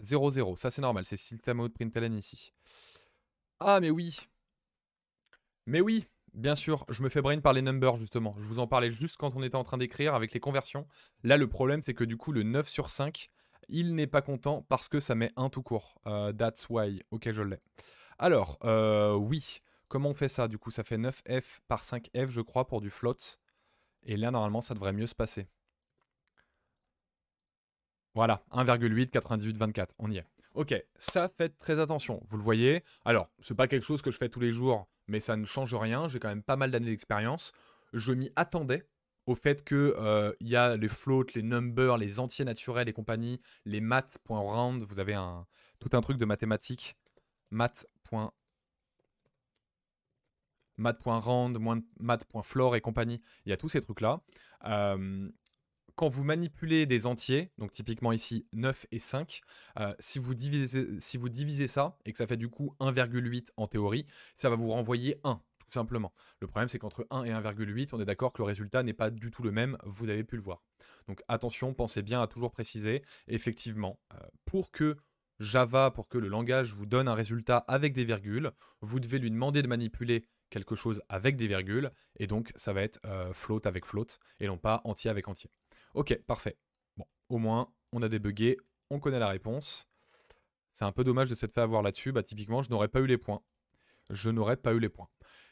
00. Ça, c'est normal, c'est système out println ici. Ah, mais oui Mais oui Bien sûr, je me fais brain par les numbers justement. Je vous en parlais juste quand on était en train d'écrire avec les conversions. Là, le problème, c'est que du coup, le 9 sur 5, il n'est pas content parce que ça met un tout court. Euh, that's why. Ok, je l'ai. Alors, euh, oui. Comment on fait ça Du coup, ça fait 9F par 5F, je crois, pour du float. Et là, normalement, ça devrait mieux se passer. Voilà, 1,8, 98, 24. On y est. Ok, ça, faites très attention. Vous le voyez. Alors, c'est pas quelque chose que je fais tous les jours mais ça ne change rien. J'ai quand même pas mal d'années d'expérience. Je m'y attendais au fait que euh, y a les floats, les numbers, les entiers naturels et compagnie, les maths.round, vous avez un, tout un truc de mathématiques, math. math.round, math.floor et compagnie, il y a tous ces trucs-là. Euh, quand vous manipulez des entiers, donc typiquement ici 9 et 5, euh, si, vous divisez, ça et que ça fait du coup 1,8 en théorie, ça va vous renvoyer 1 tout simplement. Le problème c'est qu'entre 1 et 1,8, on est d'accord que le résultat n'est pas du tout le même, vous avez pu le voir. Donc attention, pensez bien à toujours préciser, effectivement, euh, pour que Java, pour que le langage vous donne un résultat avec des virgules, vous devez lui demander de manipuler quelque chose avec des virgules, et donc ça va être euh, float avec float, et non pas entier avec entier. Ok, parfait. Bon, au moins, on a débugué, on connaît la réponse. C'est un peu dommage de s'être fait avoir là-dessus. Bah, typiquement, je n'aurais pas eu les points. Je n'aurais pas eu les points.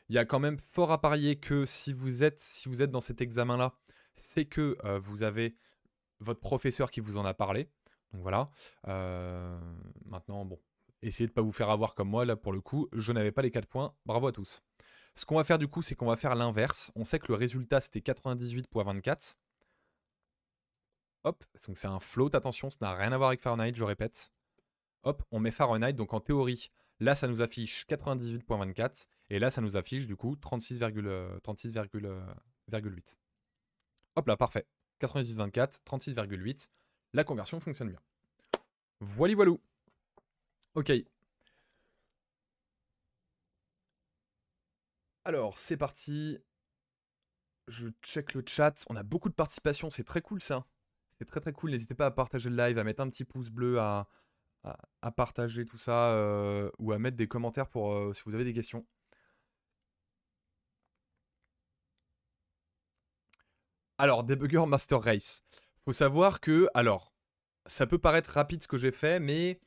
Il y a quand même fort à parier que si vous êtes, si vous êtes dans cet examen-là, c'est que euh, vous avez votre professeur qui vous en a parlé. Donc voilà. Euh, maintenant, bon, essayez de ne pas vous faire avoir comme moi. Là, pour le coup, je n'avais pas les 4 points. Bravo à tous. Ce qu'on va faire du coup, c'est qu'on va faire l'inverse. On sait que le résultat, c'était 98.24. Hop, donc c'est un float, attention, ça n'a rien à voir avec Fahrenheit, je répète. Hop, on met Fahrenheit, donc en théorie, là ça nous affiche 98.24, et là ça nous affiche du coup 36,8. Euh, euh, hop là, parfait. 98.24, 36,8, la conversion fonctionne bien. Voili voilou. Ok. Alors, c'est parti. Je check le chat. On a beaucoup de participation, c'est très cool ça très très cool. N'hésitez pas à partager le live, à mettre un petit pouce bleu, à, partager tout ça euh, ou à mettre des commentaires pour euh, si vous avez des questions. Alors, debugger Master Race. Faut savoir que, alors, ça peut paraître rapide ce que j'ai fait, mais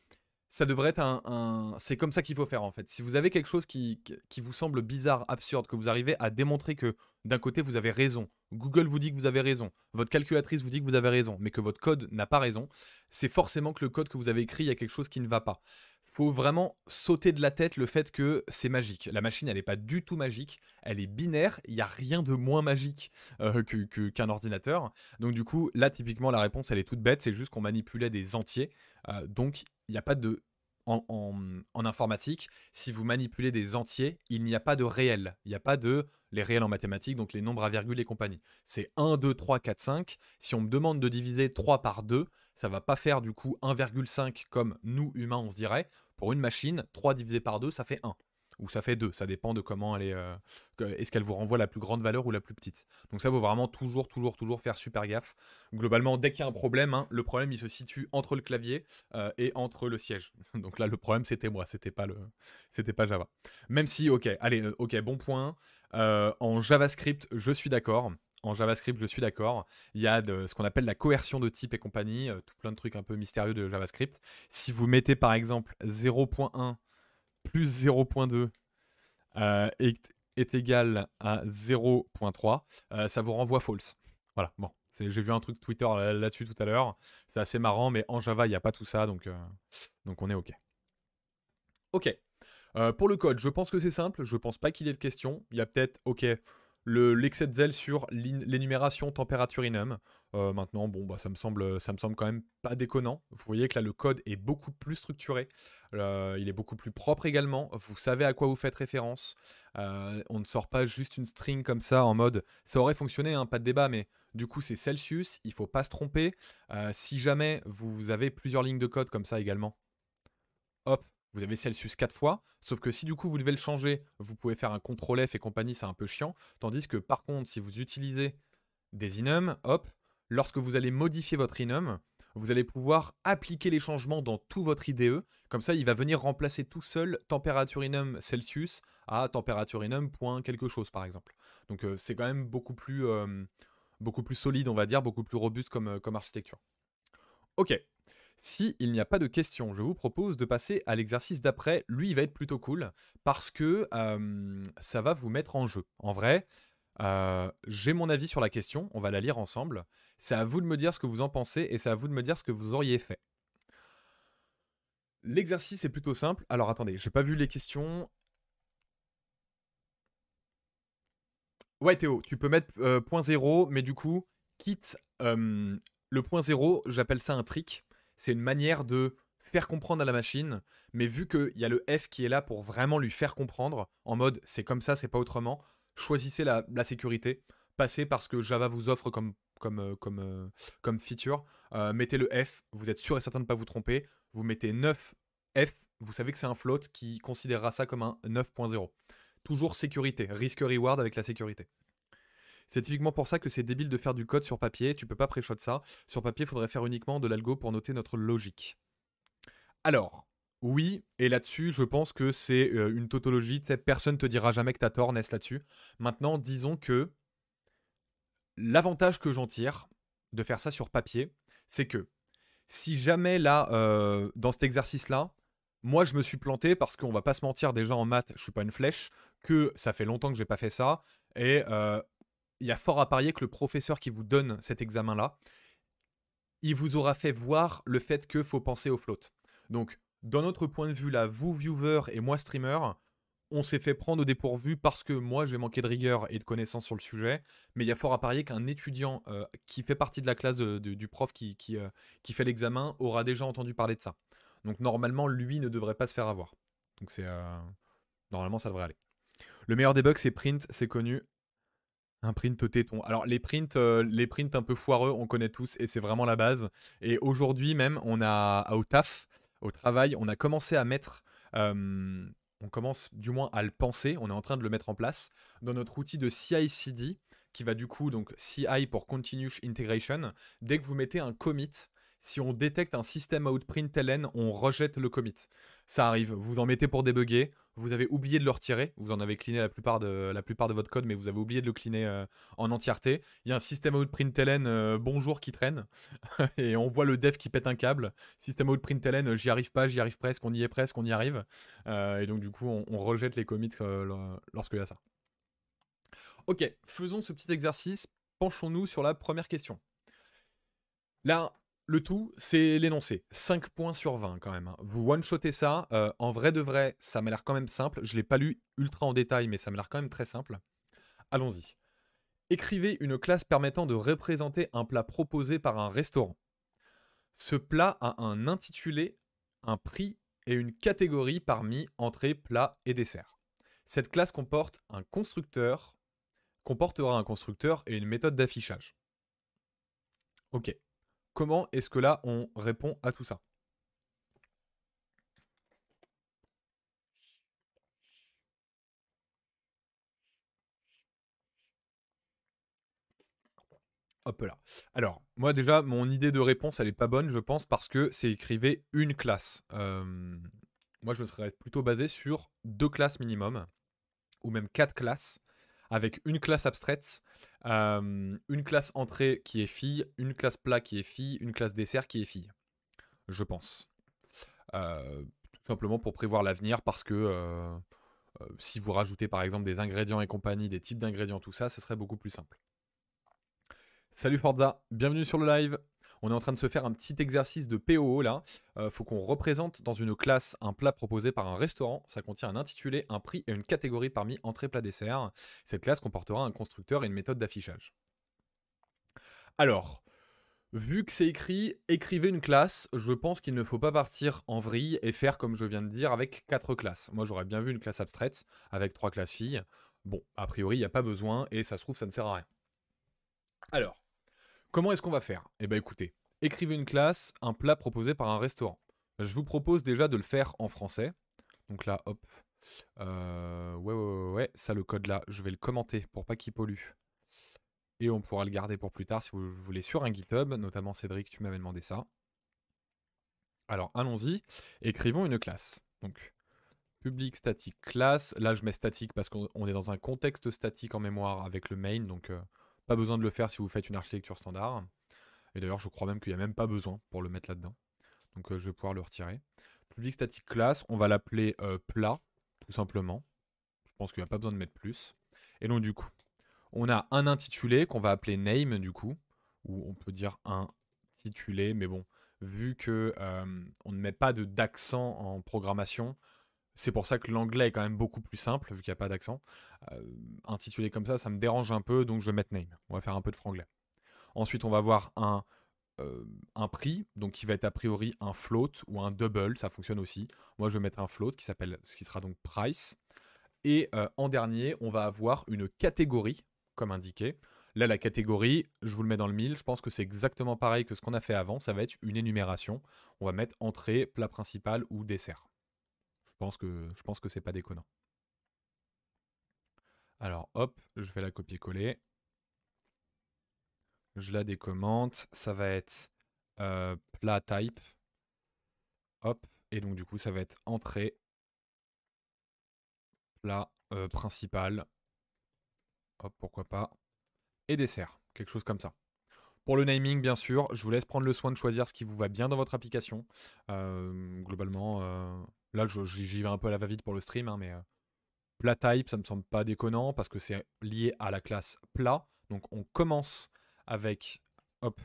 ça devrait être un. C'est comme ça qu'il faut faire en fait. Si vous avez quelque chose qui, vous semble bizarre, absurde, que vous arrivez à démontrer que d'un côté vous avez raison, Google vous dit que vous avez raison, votre calculatrice vous dit que vous avez raison, mais que votre code n'a pas raison, c'est forcément que le code que vous avez écrit, il y a quelque chose qui ne va pas. Il Faut vraiment sauter de la tête le fait que c'est magique. La machine, elle n'est pas du tout magique, elle est binaire, il n'y a rien de moins magique euh, qu'un ordinateur. Donc du coup, là, typiquement, la réponse, elle est toute bête, c'est juste qu'on manipulait des entiers. Euh, donc il n'y a pas de. En, informatique, si vous manipulez des entiers, il n'y a pas de réel. Il n'y a pas de. Les réels en mathématiques, donc les nombres à virgule et compagnie. C'est 1, 2, 3, 4, 5. Si on me demande de diviser 3 par 2, ça va pas faire du coup 1,5 comme nous, humains, on se dirait. Pour une machine, 3 divisé par 2, ça fait 1 ou ça fait deux, ça dépend de comment elle est, euh, est-ce qu'elle vous renvoie la plus grande valeur ou la plus petite. Donc ça vaut vraiment toujours, toujours, toujours faire super gaffe. Globalement, dès qu'il y a un problème, hein, le problème il se situe entre le clavier euh, et entre le siège. Donc là, le problème c'était moi, c'était pas le, c'était pas Java. Même si, ok, allez, euh, ok, bon point. en JavaScript, je suis d'accord en JavaScript, je suis d'accord. Il y a ce qu'on appelle la coercion de type et compagnie, tout plein de trucs un peu mystérieux de JavaScript. Si vous mettez par exemple 0.1 plus 0.2 euh, est, égal à 0.3, euh, ça vous renvoie false. Voilà, bon. J'ai vu un truc Twitter là-dessus tout à l'heure. C'est assez marrant, mais en Java, il n'y a pas tout ça, donc, euh, donc on est OK. OK. pour le code, je pense que c'est simple. Je ne pense pas qu'il y ait de questions. Il y a peut-être, OK, l'excès de zèle sur l'énumération température inum. Euh, maintenant, bon, bah, ça, me semble, ça me semble quand même pas déconnant. Vous voyez que là, le code est beaucoup plus structuré. Euh, il est beaucoup plus propre également. Vous savez à quoi vous faites référence. Euh, on ne sort pas juste une string comme ça en mode ça aurait fonctionné, hein, pas de débat, mais du coup, c'est Celsius. Il faut pas se tromper. si jamais vous avez plusieurs lignes de code comme ça également, hop, vous avez Celsius 4 fois, sauf que si du coup vous devez le changer, vous pouvez faire un CTRL F et compagnie, c'est un peu chiant, tandis que par contre, si vous utilisez des inum, hop, lorsque vous allez modifier votre inum, vous allez pouvoir appliquer les changements dans tout votre IDE. Comme ça, il va venir remplacer tout seul température inum Celsius à température inum point quelque chose, par exemple. Donc euh, c'est quand même beaucoup plus, euh, beaucoup plus solide, on va dire, beaucoup plus robuste comme euh, architecture. Ok, s'il n'y a pas de questions, je vous propose de passer à l'exercice d'après. Lui, il va être plutôt cool parce que ça va vous mettre en jeu. En vrai, euh, j'ai mon avis sur la question, on va la lire ensemble. C'est à vous de me dire ce que vous en pensez et c'est à vous de me dire ce que vous auriez fait. L'exercice est plutôt simple. Alors attendez, j'ai pas vu les questions. Ouais Théo, tu peux mettre euh, point zéro, mais du coup, quitte le point zéro, j'appelle ça un trick c'est une manière de faire comprendre à la machine, mais vu qu'il y a le F qui est là pour vraiment lui faire comprendre, en mode c'est comme ça, c'est pas autrement, choisissez la, sécurité, passez parce que Java vous offre comme, comme, euh, comme, euh, comme feature, euh, mettez le F, vous êtes sûr et certain de ne pas vous tromper, vous mettez 9 F, vous savez que c'est un float qui considérera ça comme un 9.0. Toujours sécurité, risque-reward avec la sécurité. C'est typiquement pour ça que c'est débile de faire du code sur papier, tu peux pas pré ça. Sur papier, il faudrait faire uniquement de l'algo pour noter notre logique. Alors, oui, et là-dessus, je pense que c'est euh, une tautologie, personne ne te dira jamais que t'as tort, Ness, là-dessus. Maintenant, disons que l'avantage que j'en tire de faire ça sur papier, c'est que si jamais là, euh, dans cet exercice-là, moi, je me suis planté parce qu'on va pas se mentir, déjà en maths, je suis pas une flèche, que ça fait longtemps que j'ai pas fait ça, et euh, il y a fort à parier que le professeur qui vous donne cet examen-là, il vous aura fait voir le fait que faut penser au float. Donc, dans notre point de vue là, vous viewer et moi streamer, on s'est fait prendre au dépourvu parce que moi j'ai manqué de rigueur et de connaissances sur le sujet, mais il y a fort à parier qu'un étudiant euh, qui fait partie de la classe du prof euh, qui, fait l'examen aura déjà entendu parler de ça. Donc normalement, lui ne devrait pas se faire avoir. Donc c'est... Euh, normalement, ça devrait aller. Le meilleur des bugs, c'est print, c'est connu. Un print téton. Alors les prints, euh, les prints un peu foireux, on connaît tous et c'est vraiment la base. Et aujourd'hui même, on a au taf, au travail, on a commencé à mettre, euh, on commence du moins à le penser, on est en train de le mettre en place dans notre outil de CI/CD qui va du coup donc CI pour Continuous Integration. Dès que vous mettez un commit, si on détecte un système outprint LN, on rejette le commit. Ça arrive, vous en mettez pour débugger, vous avez oublié de le retirer, vous en avez cleané la plupart de, la plupart de votre code, mais vous avez oublié de le cleaner euh, en entièreté. Il y a un système out println euh, bonjour qui traîne, et on voit le dev qui pète un câble. Système Outprint println, euh, j'y arrive pas, j'y arrive presque, on y est presque, on y arrive. et donc du coup, on, on rejette les commits lorsqu'il y a ça. Ok, faisons ce petit exercice, penchons-nous sur la première question. Là, le tout, c'est l'énoncé. 5 points sur 20 quand même. Hein. Vous one-shotez ça. Euh, en vrai de vrai, ça m'a l'air quand même simple. Je ne l'ai pas lu ultra en détail, mais ça m'a l'air quand même très simple. Allons-y. Écrivez une classe permettant de représenter un plat proposé par un restaurant. Ce plat a un intitulé, un prix et une catégorie parmi entrée, plat et dessert. Cette classe comporte un constructeur, comportera un constructeur et une méthode d'affichage. Ok. Comment est-ce que là, on répond à tout ça Hop là. Alors, moi déjà, mon idée de réponse, elle n'est pas bonne, je pense, parce que c'est écrivez une classe. moi, je serais plutôt basé sur deux classes minimum, ou même quatre classes, avec une classe abstraite, euh, une classe entrée qui est fille, une classe plat qui est fille, une classe dessert qui est fille. Je pense. tout euh, simplement pour prévoir l'avenir parce que euh, si vous rajoutez par exemple des ingrédients et compagnie, des types d'ingrédients, tout ça, ce serait beaucoup plus simple. Salut Forza, bienvenue sur le live. On est en train de se faire un petit exercice de POO là. Il euh, faut qu'on représente dans une classe un plat proposé par un restaurant. Ça contient un intitulé, un prix et une catégorie parmi entrée, plat, dessert. Cette classe comportera un constructeur et une méthode d'affichage. Alors, Vu que c'est écrit écrivez une classe, je pense qu'il ne faut pas partir en vrille et faire comme je viens de dire avec quatre classes. Moi j'aurais bien vu une classe abstraite avec trois classes filles. Bon, a priori il n'y a pas besoin et ça se trouve ça ne sert à rien. Alors, Comment est-ce qu'on va faire Eh bien écoutez, écrivez une classe, un plat proposé par un restaurant. Je vous propose déjà de le faire en français. Donc là, hop. Euh, ouais, ouais, ouais, ça le code là, je vais le commenter pour pas qu'il pollue. Et on pourra le garder pour plus tard si vous voulez sur un GitHub, notamment Cédric, tu m'avais demandé ça. Alors allons-y, écrivons une classe. Donc public statique classe, là je mets statique parce qu'on est dans un contexte statique en mémoire avec le main, donc euh, pas besoin de le faire si vous faites une architecture standard. Et d'ailleurs, je crois même qu'il n'y a même pas besoin pour le mettre là-dedans. Donc euh, je vais pouvoir le retirer. Public static class, on va l'appeler euh, plat, tout simplement. Je pense qu'il n'y a pas besoin de mettre plus. Et donc du coup, on a un intitulé qu'on va appeler name du coup, ou on peut dire un mais bon, vu que euh, on ne met pas d'accent en programmation, c'est pour ça que l'anglais est quand même beaucoup plus simple, vu qu'il n'y a pas d'accent. Euh, intitulé comme ça, ça me dérange un peu, donc je vais mettre name. On va faire un peu de franglais. Ensuite, on va avoir un, euh, un prix, donc qui va être a priori un float ou un double, ça fonctionne aussi. Moi, je vais mettre un float qui s'appelle, ce qui sera donc price. Et euh, en dernier, on va avoir une catégorie, comme indiqué. Là, la catégorie, je vous le mets dans le mille, je pense que c'est exactement pareil que ce qu'on a fait avant, ça va être une énumération. On va mettre entrée, plat principal ou dessert pense que je pense que c'est pas déconnant. Alors hop, je vais la copier-coller. Je la décommente. Ça va être euh, plat type. Hop. Et donc du coup, ça va être entrée. Plat principale euh, principal. Hop, pourquoi pas. Et dessert. Quelque chose comme ça. Pour le naming, bien sûr, je vous laisse prendre le soin de choisir ce qui vous va bien dans votre application. Euh, globalement, Là, j'y vais un peu à la va-vite pour le stream, hein, mais euh, plat type, ça me semble pas déconnant parce que c'est lié à la classe plat. Donc on commence avec, hop,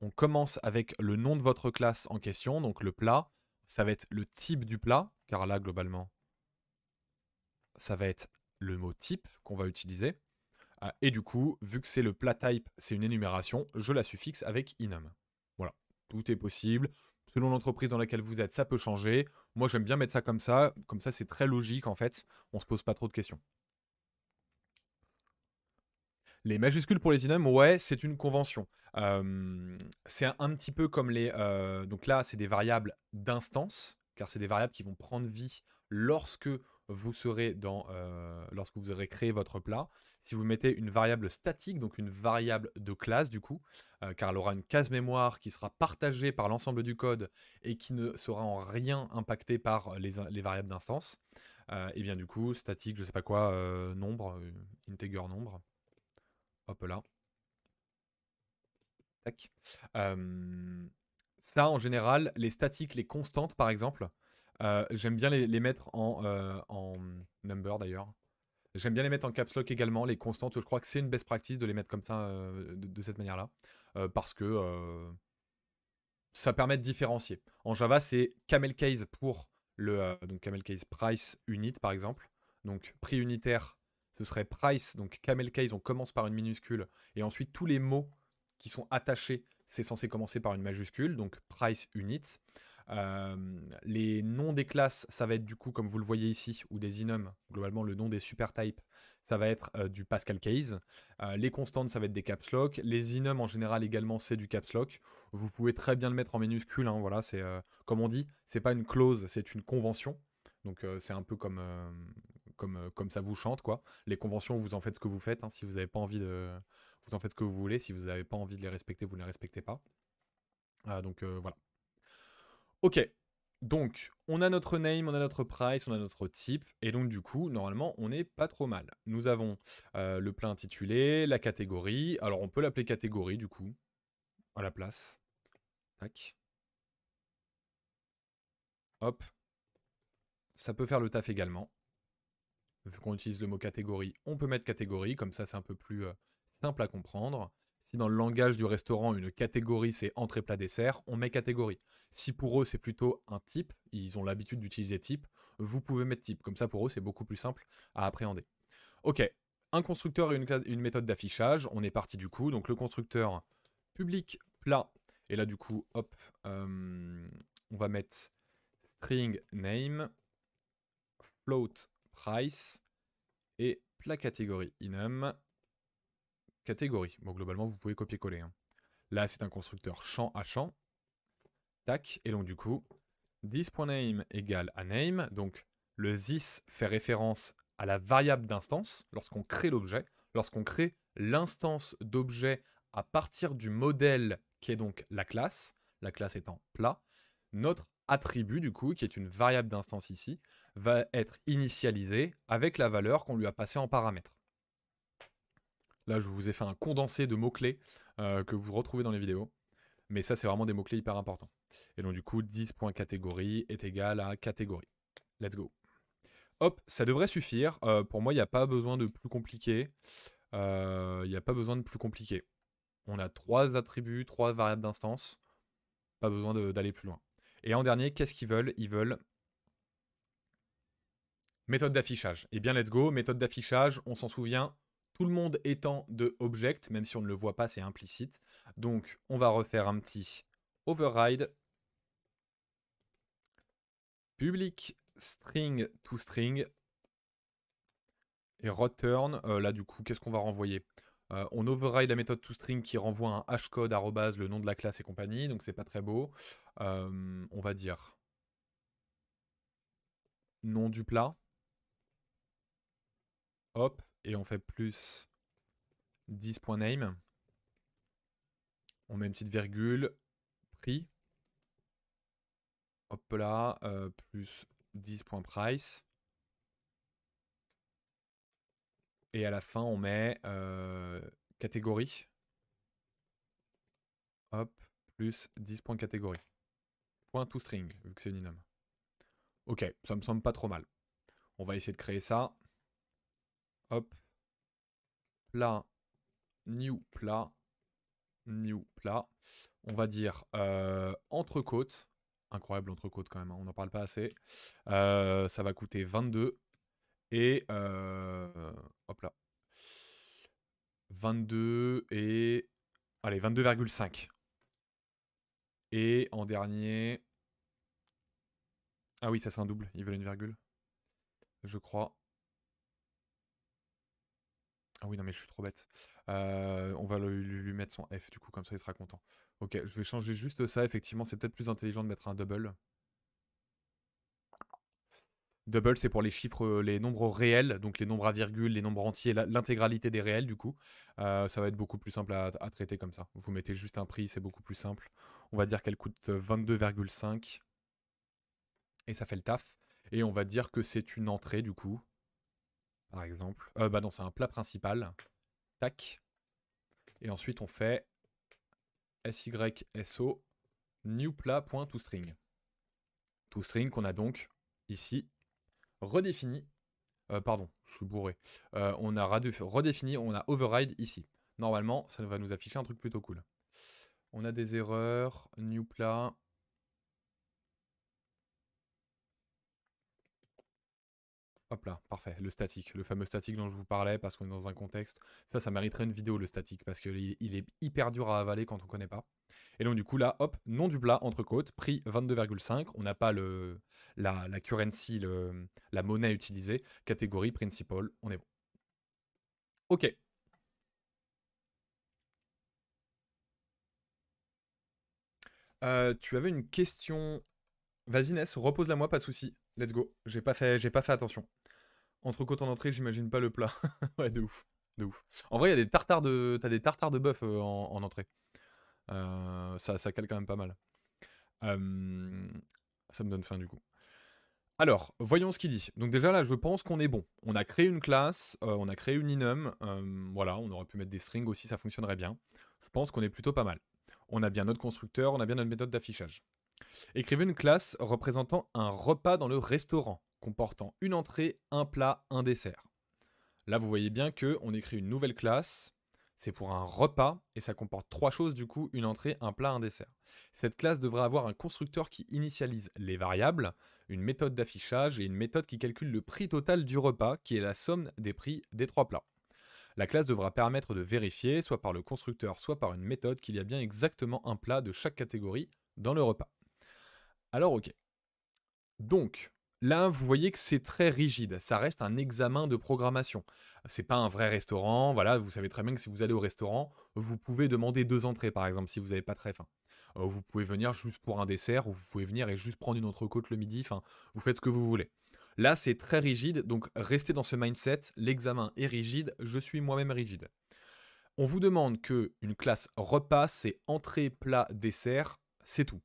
on commence avec le nom de votre classe en question, donc le plat. Ça va être le type du plat, car là, globalement, ça va être le mot type qu'on va utiliser. Ah, et du coup, vu que c'est le plat type, c'est une énumération, je la suffixe avec inum. Voilà, tout est possible. Selon l'entreprise dans laquelle vous êtes, ça peut changer. Moi, j'aime bien mettre ça comme ça. Comme ça, c'est très logique, en fait. On se pose pas trop de questions. Les majuscules pour les inum ouais, c'est une convention. c'est un, petit peu comme les... Euh, donc là, c'est des variables d'instance, car c'est des variables qui vont prendre vie lorsque vous serez dans, euh, lorsque vous aurez créé votre plat, si vous mettez une variable statique, donc une variable de classe du coup, euh, car elle aura une case mémoire qui sera partagée par l'ensemble du code et qui ne sera en rien impactée par les, variables d'instance, et euh, eh bien du coup, statique, je sais pas quoi, nombre, integer nombre, hop là, tac. ça, en général, les statiques, les constantes par exemple, euh, j'aime bien les, mettre euh, en, number d'ailleurs. J'aime bien les mettre en caps lock également, les constantes. Je crois que c'est une best practice de les mettre comme ça, euh, de, cette manière-là. parce que ça permet de différencier. En Java, c'est camel case pour le donc camel case price unit par exemple. Donc prix unitaire, ce serait price. Donc camel case, on commence par une minuscule. Et ensuite, tous les mots qui sont attachés, c'est censé commencer par une majuscule. Donc price units. Euh, les noms des classes, ça va être du coup, comme vous le voyez ici, ou des enums, globalement le nom des super types, ça va être euh, du Pascal case. Euh, les constantes, ça va être des caps lock. Les enums, en général, également, c'est du caps lock. Vous pouvez très bien le mettre en minuscule, hein, voilà, c'est comme on dit, c'est pas une clause, c'est une convention. Donc c'est un peu comme, comme, comme ça vous chante, quoi. Les conventions, vous en faites ce que vous faites. Hein, si vous n'avez pas envie de... Vous en faites ce que vous voulez. Si vous n'avez pas envie de les respecter, vous ne les respectez pas. donc voilà. Ok, donc on a notre name, on a notre price, on a notre type, et donc du coup, normalement, on n'est pas trop mal. Nous avons euh, le plein intitulé, la catégorie, alors on peut l'appeler catégorie du coup, à la place. Tac. Hop. Ça peut faire le taf également. Vu qu'on utilise le mot catégorie, on peut mettre catégorie, comme ça c'est un peu plus euh, simple à comprendre. Si dans le langage du restaurant, une catégorie c'est entrée plat dessert, on met catégorie. Si pour eux c'est plutôt un type, ils ont l'habitude d'utiliser type, vous pouvez mettre type. Comme ça pour eux c'est beaucoup plus simple à appréhender. Ok, un constructeur et une, méthode d'affichage, on est parti du coup. Donc le constructeur public plat, et là du coup, hop, euh, on va mettre string name, float price et plat catégorie inum » catégorie. Bon, globalement, vous pouvez copier-coller. Hein. Là, c'est un constructeur champ à champ. Tac. Et donc, du coup, this.name égale à name. Donc, le this fait référence à la variable d'instance lorsqu'on crée l'objet. Lorsqu'on crée l'instance d'objet à partir du modèle qui est donc la classe, la classe étant plat, notre attribut, du coup, qui est une variable d'instance ici, va être initialisé avec la valeur qu'on lui a passée en paramètre. Là, je vous ai fait un condensé de mots-clés euh, que vous retrouvez dans les vidéos. Mais ça, c'est vraiment des mots-clés hyper importants. Et donc, du coup, 10.catégorie est égal à catégorie. Let's go. Hop, ça devrait suffire. Euh, pour moi, il n'y a pas besoin de plus compliqué. Euh, il n'y a pas besoin de plus compliqué. On a trois attributs, trois variables d'instance. Pas besoin d'aller plus loin. Et en dernier, qu'est-ce qu'ils veulent Ils veulent méthode d'affichage. Eh bien, let's go. Méthode d'affichage, on s'en souvient, tout le monde étant de object, même si on ne le voit pas, c'est implicite. Donc on va refaire un petit override public string to string et return. Euh, là, du coup, qu'est-ce qu'on va renvoyer euh, On override la méthode toString qui renvoie un hashcode le nom de la classe et compagnie, donc c'est pas très beau. Euh, on va dire nom du plat hop, et on fait plus 10.name. On met une petite virgule, prix. Hop là, euh, plus 10.price. Et à la fin, on met euh, catégorie. Hop, plus 10.catégorie. Point to string, vu que c'est une Ok, ça me semble pas trop mal. On va essayer de créer ça. Hop. Plat. New plat. New plat. On va dire entre euh, entrecôte. Incroyable entrecôte quand même, hein, on n'en parle pas assez. Euh, ça va coûter 22. Et euh, hop là. 22 et... Allez, 22,5. Et en dernier... Ah oui, ça c'est un double, ils veulent une virgule. Je crois. Ah oui, non, mais je suis trop bête. Euh, on va lui mettre son F, du coup, comme ça, il sera content. Ok, je vais changer juste ça. Effectivement, c'est peut-être plus intelligent de mettre un double. Double, c'est pour les chiffres, euh, les nombres réels, donc les nombres à virgule, les nombres entiers, l'intégralité des réels, du coup. Euh, ça va être beaucoup plus simple à, traiter comme ça. Vous mettez juste un prix, c'est beaucoup plus simple. On va dire qu'elle coûte 22,5. Et ça fait le taf. Et on va dire que c'est une entrée, du coup par exemple. Euh, bah c'est un plat principal. Tac. Et ensuite, on fait SYSO new plat.toString. ToString qu'on a donc ici redéfini. Euh, pardon, je suis bourré. Euh, on a redéfini, on a override ici. Normalement, ça va nous afficher un truc plutôt cool. On a des erreurs, new plat, Hop là, parfait, le statique, le fameux statique dont je vous parlais, parce qu'on est dans un contexte, ça, ça mériterait une vidéo, le statique, parce qu'il est hyper dur à avaler quand on ne connaît pas. Et donc du coup là, hop, nom du plat, côtes, prix 22,5, on n'a pas le, la, la currency, le, la monnaie utilisée, catégorie principal, on est bon. Ok. Euh, tu avais une question. Vas-y Ness, repose-la moi, pas de souci. Let's go. J'ai pas fait, j'ai pas fait attention. Entre côtes en entrée, j'imagine pas le plat. ouais, de ouf. De En vrai, il y a des tartares de, t'as des tartares de bœuf euh, en, entrée. Euh, ça, ça cale quand même pas mal. ça me donne faim du coup. Alors, voyons ce qu'il dit. Donc déjà là, je pense qu'on est bon. On a créé une classe, euh, on a créé une inum. voilà, on aurait pu mettre des strings aussi, ça fonctionnerait bien. Je pense qu'on est plutôt pas mal. On a bien notre constructeur, on a bien notre méthode d'affichage. Écrivez une classe représentant un repas dans le restaurant comportant une entrée, un plat, un dessert. Là, vous voyez bien que on écrit une nouvelle classe. C'est pour un repas et ça comporte trois choses du coup, une entrée, un plat, un dessert. Cette classe devrait avoir un constructeur qui initialise les variables, une méthode d'affichage et une méthode qui calcule le prix total du repas qui est la somme des prix des trois plats. La classe devra permettre de vérifier, soit par le constructeur, soit par une méthode, qu'il y a bien exactement un plat de chaque catégorie dans le repas. Alors ok. Donc, Là, vous voyez que c'est très rigide, ça reste un examen de programmation. C'est pas un vrai restaurant, voilà, vous savez très bien que si vous allez au restaurant, vous pouvez demander deux entrées par exemple si vous n'avez pas très faim. Euh, vous pouvez venir juste pour un dessert, ou vous pouvez venir et juste prendre une autre côte le midi, enfin, vous faites ce que vous voulez. Là, c'est très rigide, donc restez dans ce mindset, l'examen est rigide, je suis moi-même rigide. On vous demande que une classe repas, c'est entrée, plat, dessert, c'est tout.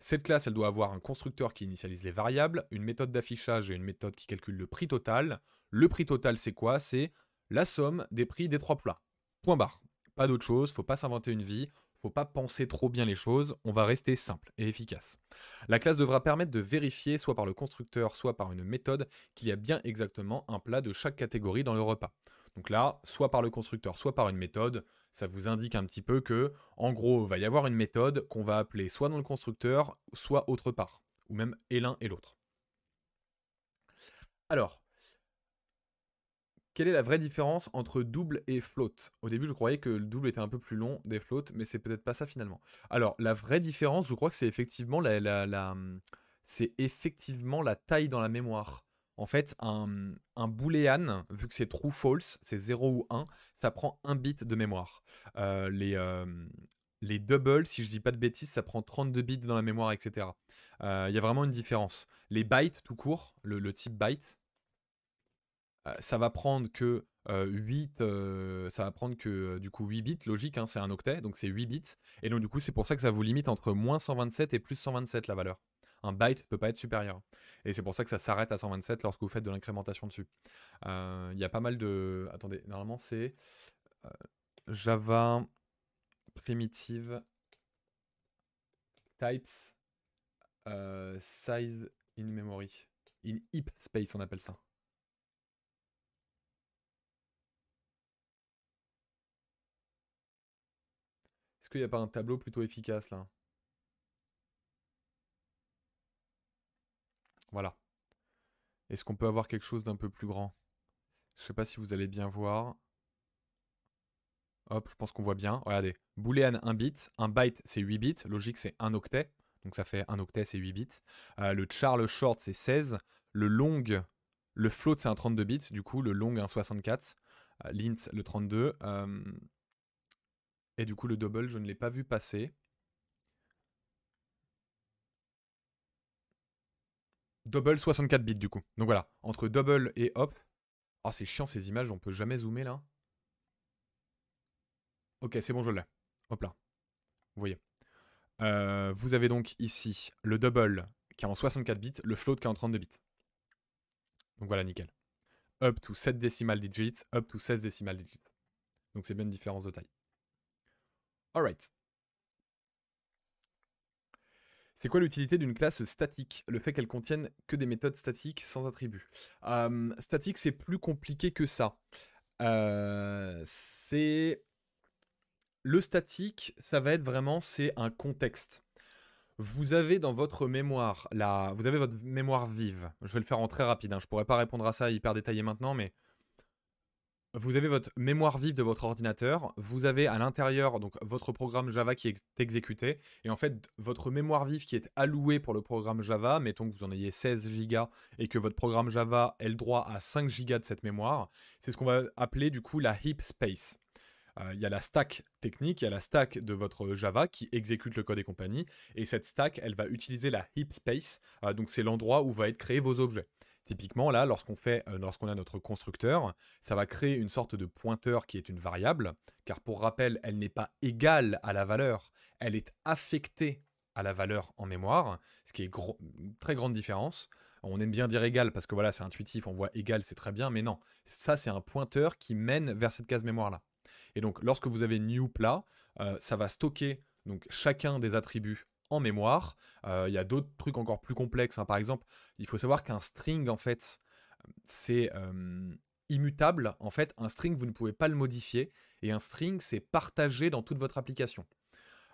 Cette classe, elle doit avoir un constructeur qui initialise les variables, une méthode d'affichage et une méthode qui calcule le prix total. Le prix total, c'est quoi C'est la somme des prix des trois plats. Point barre. Pas d'autre chose, faut pas s'inventer une vie, faut pas penser trop bien les choses, on va rester simple et efficace. La classe devra permettre de vérifier, soit par le constructeur, soit par une méthode, qu'il y a bien exactement un plat de chaque catégorie dans le repas. Donc là, soit par le constructeur, soit par une méthode, ça vous indique un petit peu que, en gros, il va y avoir une méthode qu'on va appeler soit dans le constructeur, soit autre part, ou même et l'un et l'autre. Alors, quelle est la vraie différence entre double et float Au début, je croyais que le double était un peu plus long des floats, mais c'est peut-être pas ça finalement. Alors, la vraie différence, je crois que c'est effectivement la, hum, c'est effectivement la taille dans la mémoire. En fait, un, un booléan, vu que c'est true false, c'est 0 ou 1, ça prend 1 bit de mémoire. Euh, euh, les, doubles, si je dis pas de bêtises, ça prend 32 bits dans la mémoire, etc. Euh, il y a vraiment une différence. Les bytes, tout court, le, type byte, ça va prendre que 8, ça va prendre que du coup 8 bits, logique, hein, c'est un octet, donc c'est 8 bits. Et donc du coup, c'est pour ça que ça vous limite entre moins 127 et plus 127 la valeur un byte ne peut pas être supérieur. Et c'est pour ça que ça s'arrête à 127 lorsque vous faites de l'incrémentation dessus. Euh, il y a pas mal de... Attendez, normalement c'est euh, Java primitive types euh, size in memory. In heap space on appelle ça. Est-ce qu'il n'y a pas un tableau plutôt efficace là Voilà. Est-ce qu'on peut avoir quelque chose d'un peu plus grand Je sais pas si vous allez bien voir. Hop, je pense qu'on voit bien. Regardez, boolean 1 bit, 1 byte c'est 8 bits, logique c'est 1 octet, donc ça fait 1 octet c'est 8 bits. Euh, le char, le short c'est 16, le long, le float c'est un 32 bits, du coup le long un 64, euh, l'int le 32, euh, et du coup le double je ne l'ai pas vu passer. Double 64 bits du coup. Donc voilà, entre double et hop. Ah, oh, c'est chiant ces images, on peut jamais zoomer là. Ok, c'est bon, je l'ai. Hop là. Vous voyez. Euh, vous avez donc ici le double qui est en 64 bits, le float qui est en 32 bits. Donc voilà, nickel. Up to 7 decimal digits, up to 16 decimal digits. Donc c'est bien une différence de taille. Alright. C'est quoi l'utilité d'une classe statique Le fait qu'elle contienne que des méthodes statiques sans attributs. statique, c'est plus compliqué que ça. Euh, c'est le statique, ça va être vraiment c'est un contexte. Vous avez dans votre mémoire la, vous avez votre mémoire vive. Je vais le faire en très rapide. Hein. Je pourrais pas répondre à ça hyper détaillé maintenant, mais vous avez votre mémoire vive de votre ordinateur, vous avez à l'intérieur donc votre programme Java qui est exécuté, et en fait votre mémoire vive qui est allouée pour le programme Java, mettons que vous en ayez 16 go et que votre programme Java ait le droit à 5 gigas de cette mémoire, c'est ce qu'on va appeler du coup la heap space. Euh, il y a la stack technique, il y a la stack de votre Java qui exécute le code et compagnie, et cette stack, elle va utiliser la heap space, euh, donc c'est l'endroit où va être créé vos objets. Typiquement, là, lorsqu'on fait, euh, lorsqu'on a notre constructeur, ça va créer une sorte de pointeur qui est une variable, car pour rappel, elle n'est pas égale à la valeur, elle est affectée à la valeur en mémoire, ce qui est une très grande différence. On aime bien dire égal parce que voilà, c'est intuitif, on voit égal, c'est très bien, mais non, ça c'est un pointeur qui mène vers cette case mémoire là. Et donc, lorsque vous avez new plat, euh, ça va stocker donc chacun des attributs en mémoire. Euh, il y a d'autres trucs encore plus complexes. Hein. Par exemple, il faut savoir qu'un string, en fait, c'est immutable. En fait, un string, vous ne pouvez pas le modifier. Et un string, c'est partagé dans toute votre application.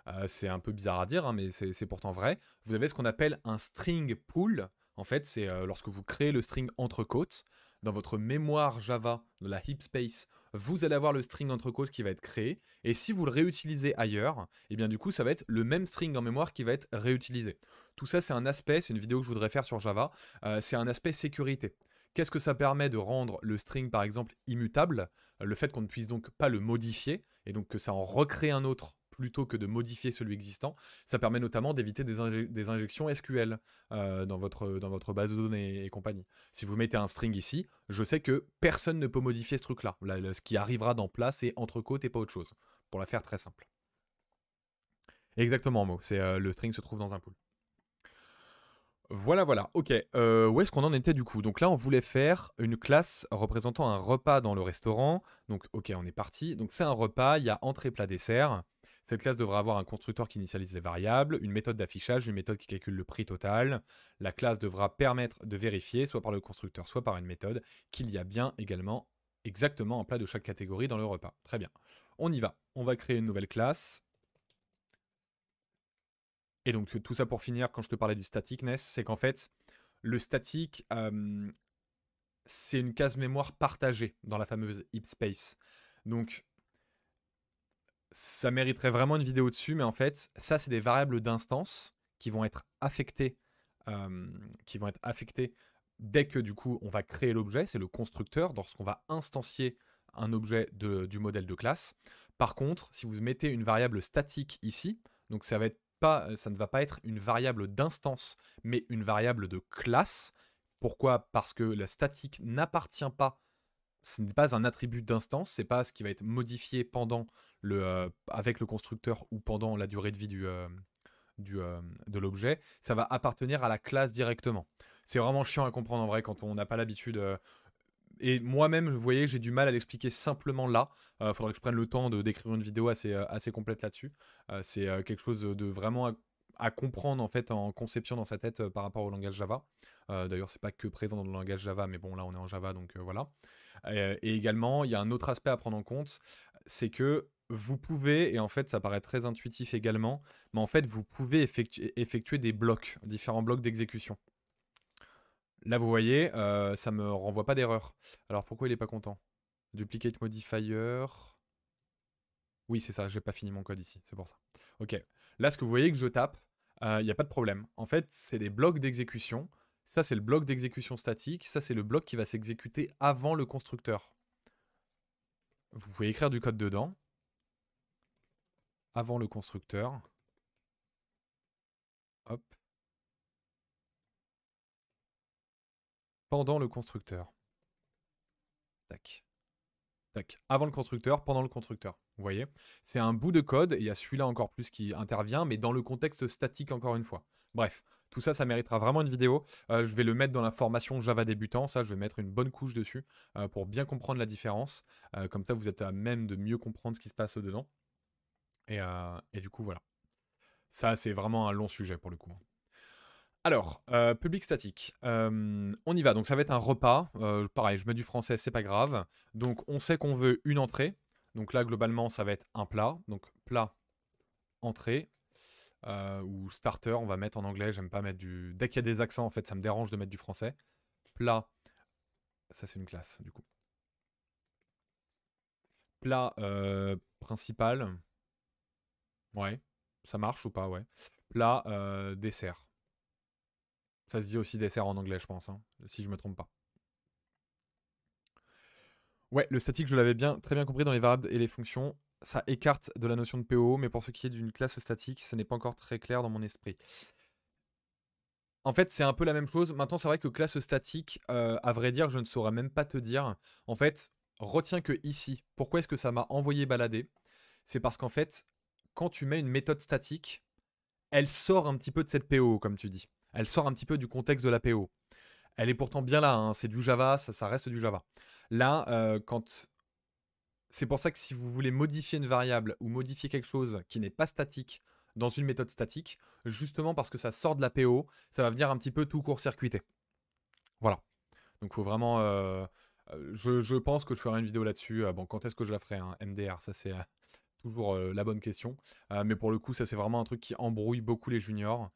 Euh, c'est un peu bizarre à dire, hein, mais c'est pourtant vrai. Vous avez ce qu'on appelle un string pool. En fait, c'est euh, lorsque vous créez le string entre côtes, dans votre mémoire Java, dans la heap space, vous allez avoir le string entre cause qui va être créé. Et si vous le réutilisez ailleurs, et eh bien du coup, ça va être le même string en mémoire qui va être réutilisé. Tout ça, c'est un aspect, c'est une vidéo que je voudrais faire sur Java, euh, c'est un aspect sécurité. Qu'est-ce que ça permet de rendre le string, par exemple, immutable Le fait qu'on ne puisse donc pas le modifier, et donc que ça en recrée un autre plutôt que de modifier celui existant. Ça permet notamment d'éviter des, injections SQL euh, dans, votre, dans votre base de données et, compagnie. Si vous mettez un string ici, je sais que personne ne peut modifier ce truc-là. ce qui arrivera dans place, c'est côtes et pas autre chose, pour la faire très simple. Exactement, mot. C'est euh, le string se trouve dans un pool. Voilà, voilà. Ok. Euh, où est-ce qu'on en était du coup Donc là, on voulait faire une classe représentant un repas dans le restaurant. Donc, ok, on est parti. Donc c'est un repas. Il y a entrée, plat, dessert. Cette classe devra avoir un constructeur qui initialise les variables, une méthode d'affichage, une méthode qui calcule le prix total. La classe devra permettre de vérifier, soit par le constructeur, soit par une méthode, qu'il y a bien également exactement un plat de chaque catégorie dans le repas. Très bien. On y va. On va créer une nouvelle classe. Et donc tout ça pour finir, quand je te parlais du statique, c'est qu'en fait, le statique, euh, c'est une case mémoire partagée dans la fameuse heap space. Donc ça mériterait vraiment une vidéo dessus, mais en fait, ça, c'est des variables d'instance qui vont être affectées, euh, qui vont être affectées dès que du coup on va créer l'objet. C'est le constructeur lorsqu'on va instancier un objet de, du modèle de classe. Par contre, si vous mettez une variable statique ici, donc ça va être pas, ça ne va pas être une variable d'instance, mais une variable de classe. Pourquoi Parce que la statique n'appartient pas ce n'est pas un attribut d'instance, ce n'est pas ce qui va être modifié pendant le, euh, avec le constructeur ou pendant la durée de vie du, euh, du, euh, de l'objet, ça va appartenir à la classe directement. C'est vraiment chiant à comprendre en vrai quand on n'a pas l'habitude. et moi-même, vous voyez, j'ai du mal à l'expliquer simplement là. Il faudrait que je prenne le temps de décrire une vidéo assez, assez complète là-dessus. c'est quelque chose de vraiment à, comprendre en fait en conception dans sa tête par rapport au langage Java. D'ailleurs, c'est pas que présent dans le langage Java, mais bon, là, on est en Java, donc voilà. et également, il y a un autre aspect à prendre en compte, c'est que vous pouvez, et en fait ça paraît très intuitif également, mais en fait vous pouvez effectuer, des blocs, différents blocs d'exécution. Là vous voyez, ça euh, ça me renvoie pas d'erreur. Alors pourquoi il n'est pas content Duplicate modifier. Oui c'est ça, j'ai pas fini mon code ici, c'est pour ça. Ok, là ce que vous voyez que je tape, euh, il n'y a pas de problème. En fait c'est des blocs d'exécution. Ça c'est le bloc d'exécution statique, ça c'est le bloc qui va s'exécuter avant le constructeur. Vous pouvez écrire du code dedans. Avant le constructeur. Hop. Pendant le constructeur. Tac. Avant le constructeur, pendant le constructeur. Vous voyez C'est un bout de code, et il y a celui-là encore plus qui intervient, mais dans le contexte statique encore une fois. Bref, tout ça, ça méritera vraiment une vidéo. Euh, je vais le mettre dans la formation Java débutant, ça je vais mettre une bonne couche dessus euh, pour bien comprendre la différence. Euh, comme ça, vous êtes à même de mieux comprendre ce qui se passe dedans. Et, et du coup, voilà. Ça, c'est vraiment un long sujet pour le coup. Alors, euh, public statique, euh, on y va. Donc ça va être un repas. Euh, pareil, je mets du français, c'est pas grave. Donc on sait qu'on veut une entrée. Donc là, globalement, ça va être un plat. Donc plat, entrée. ou starter, on va mettre en anglais. J'aime pas mettre du. Dès qu'il y a des accents, en fait, ça me dérange de mettre du français. Plat. Ça, c'est une classe, du coup. Plat principal. Ouais. Ça marche ou pas, ouais. Plat, dessert. Ça se dit aussi dessert en anglais, je pense, hein, si je me trompe pas. Ouais, le statique, je l'avais bien, très bien compris dans les variables et les fonctions. Ça écarte de la notion de PO, mais pour ce qui est d'une classe statique, ce n'est pas encore très clair dans mon esprit. En fait, c'est un peu la même chose. Maintenant, c'est vrai que classe statique, euh, à vrai dire, je ne saurais même pas te dire. En fait, retiens que ici, pourquoi est-ce que ça m'a envoyé balader C'est parce qu'en fait, quand tu mets une méthode statique, elle sort un petit peu de cette PO, comme tu dis elle sort un petit peu du contexte de l'APO. Elle est pourtant bien là, hein, c'est du Java, ça, reste du Java. Là, euh, quand... C'est pour ça que si vous voulez modifier une variable ou modifier quelque chose qui n'est pas statique dans une méthode statique, justement parce que ça sort de l'APO, ça va venir un petit peu tout court-circuiter. Voilà. Donc il faut vraiment... Euh, euh, je, pense que je ferai une vidéo là-dessus. Bon, quand est-ce que je la ferai hein, MDR, ça c'est la bonne question. mais pour le coup, ça c'est vraiment un truc qui embrouille beaucoup les juniors.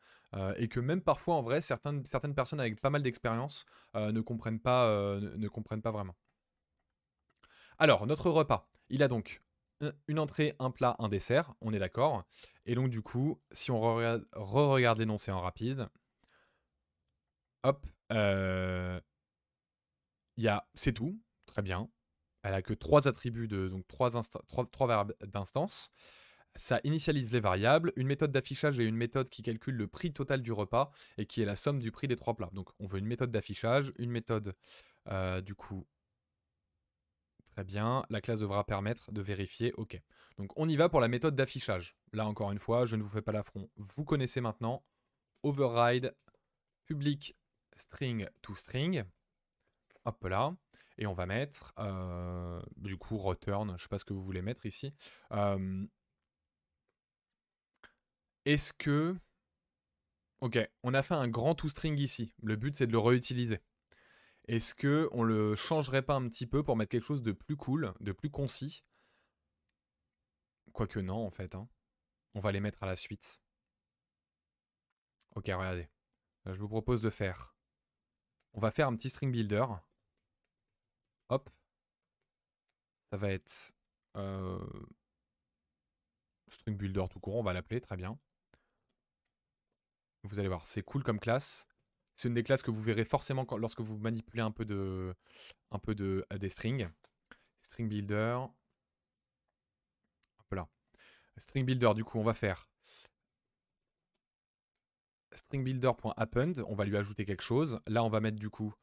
et que même parfois, en vrai, certaines, certaines personnes avec pas mal d'expérience ne, comprennent pas, ne, comprennent pas vraiment. Alors, notre repas, il a donc une entrée, un plat, un dessert, on est d'accord. Et donc du coup, si on re-regarde l'énoncé en rapide, hop, euh, c'est tout, très bien elle a que trois attributs, de, donc trois, trois, variables d'instance. Ça initialise les variables, une méthode d'affichage et une méthode qui calcule le prix total du repas et qui est la somme du prix des trois plats. Donc on veut une méthode d'affichage, une méthode euh, du coup Très bien, la classe devra permettre de vérifier, ok. Donc on y va pour la méthode d'affichage. Là encore une fois, je ne vous fais pas l'affront, vous connaissez maintenant. Override, public, string to string. Hop là. Et on va mettre, euh, du coup, return, je ne sais pas ce que vous voulez mettre ici. Euh, est-ce que... Ok, on a fait un grand toString ici. Le but, c'est de le réutiliser. Est-ce qu'on ne le changerait pas un petit peu pour mettre quelque chose de plus cool, de plus concis Quoique non, en fait. Hein. On va les mettre à la suite. Ok, regardez. Je vous propose de faire. On va faire un petit string builder. Hop. Ça va être euh, string builder tout court, on va l'appeler, très bien. Vous allez voir, c'est cool comme classe. C'est une des classes que vous verrez forcément lorsque vous manipulez un peu de, un peu de euh, des strings. String builder. Hop là. String builder, du coup, on va faire string On va lui ajouter quelque chose. Là, on va mettre du coup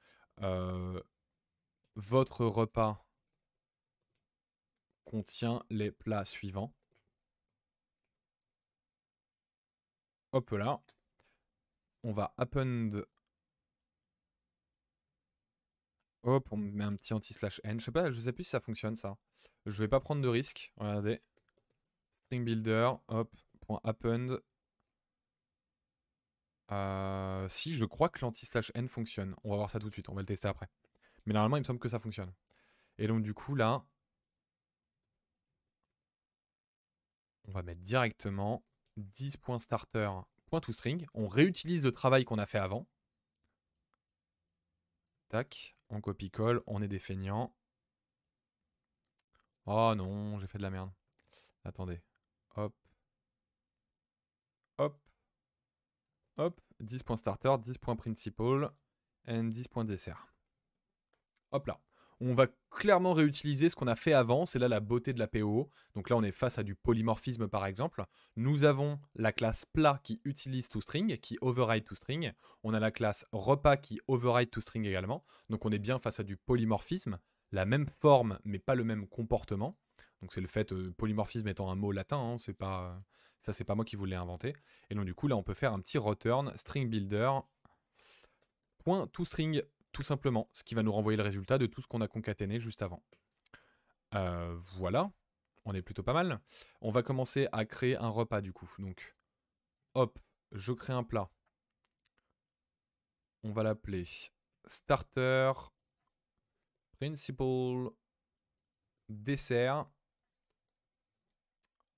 euh, votre repas contient les plats suivants. Hop là. On va append. Hop, on met un petit anti-slash n. Je sais pas, je sais plus si ça fonctionne ça. Je vais pas prendre de risque. Regardez. String builder, hop, point append. Euh, si, je crois que l'anti-slash n fonctionne. On va voir ça tout de suite, on va le tester après. Mais normalement, il me semble que ça fonctionne. Et donc, du coup, là, on va mettre directement 10.starter.toString. On réutilise le travail qu'on a fait avant. Tac, on copie-colle, on est des feignants. Oh non, j'ai fait de la merde. Attendez. Hop. Hop. Hop. 10.starter, 10.principal, and 10.dessert. Hop là. On va clairement réutiliser ce qu'on a fait avant, c'est là la beauté de la PO. Donc là, on est face à du polymorphisme par exemple. Nous avons la classe plat qui utilise toString, qui override toString. On a la classe repas qui override toString également. Donc on est bien face à du polymorphisme, la même forme mais pas le même comportement. Donc c'est le fait, euh, polymorphisme étant un mot latin, hein, c'est pas, ça c'est pas moi qui vous l'ai inventé. Et donc du coup là on peut faire un petit return string builder toString tout simplement, ce qui va nous renvoyer le résultat de tout ce qu'on a concaténé juste avant. Euh, voilà, on est plutôt pas mal. On va commencer à créer un repas du coup. Donc, hop, je crée un plat. On va l'appeler starter, principal, dessert.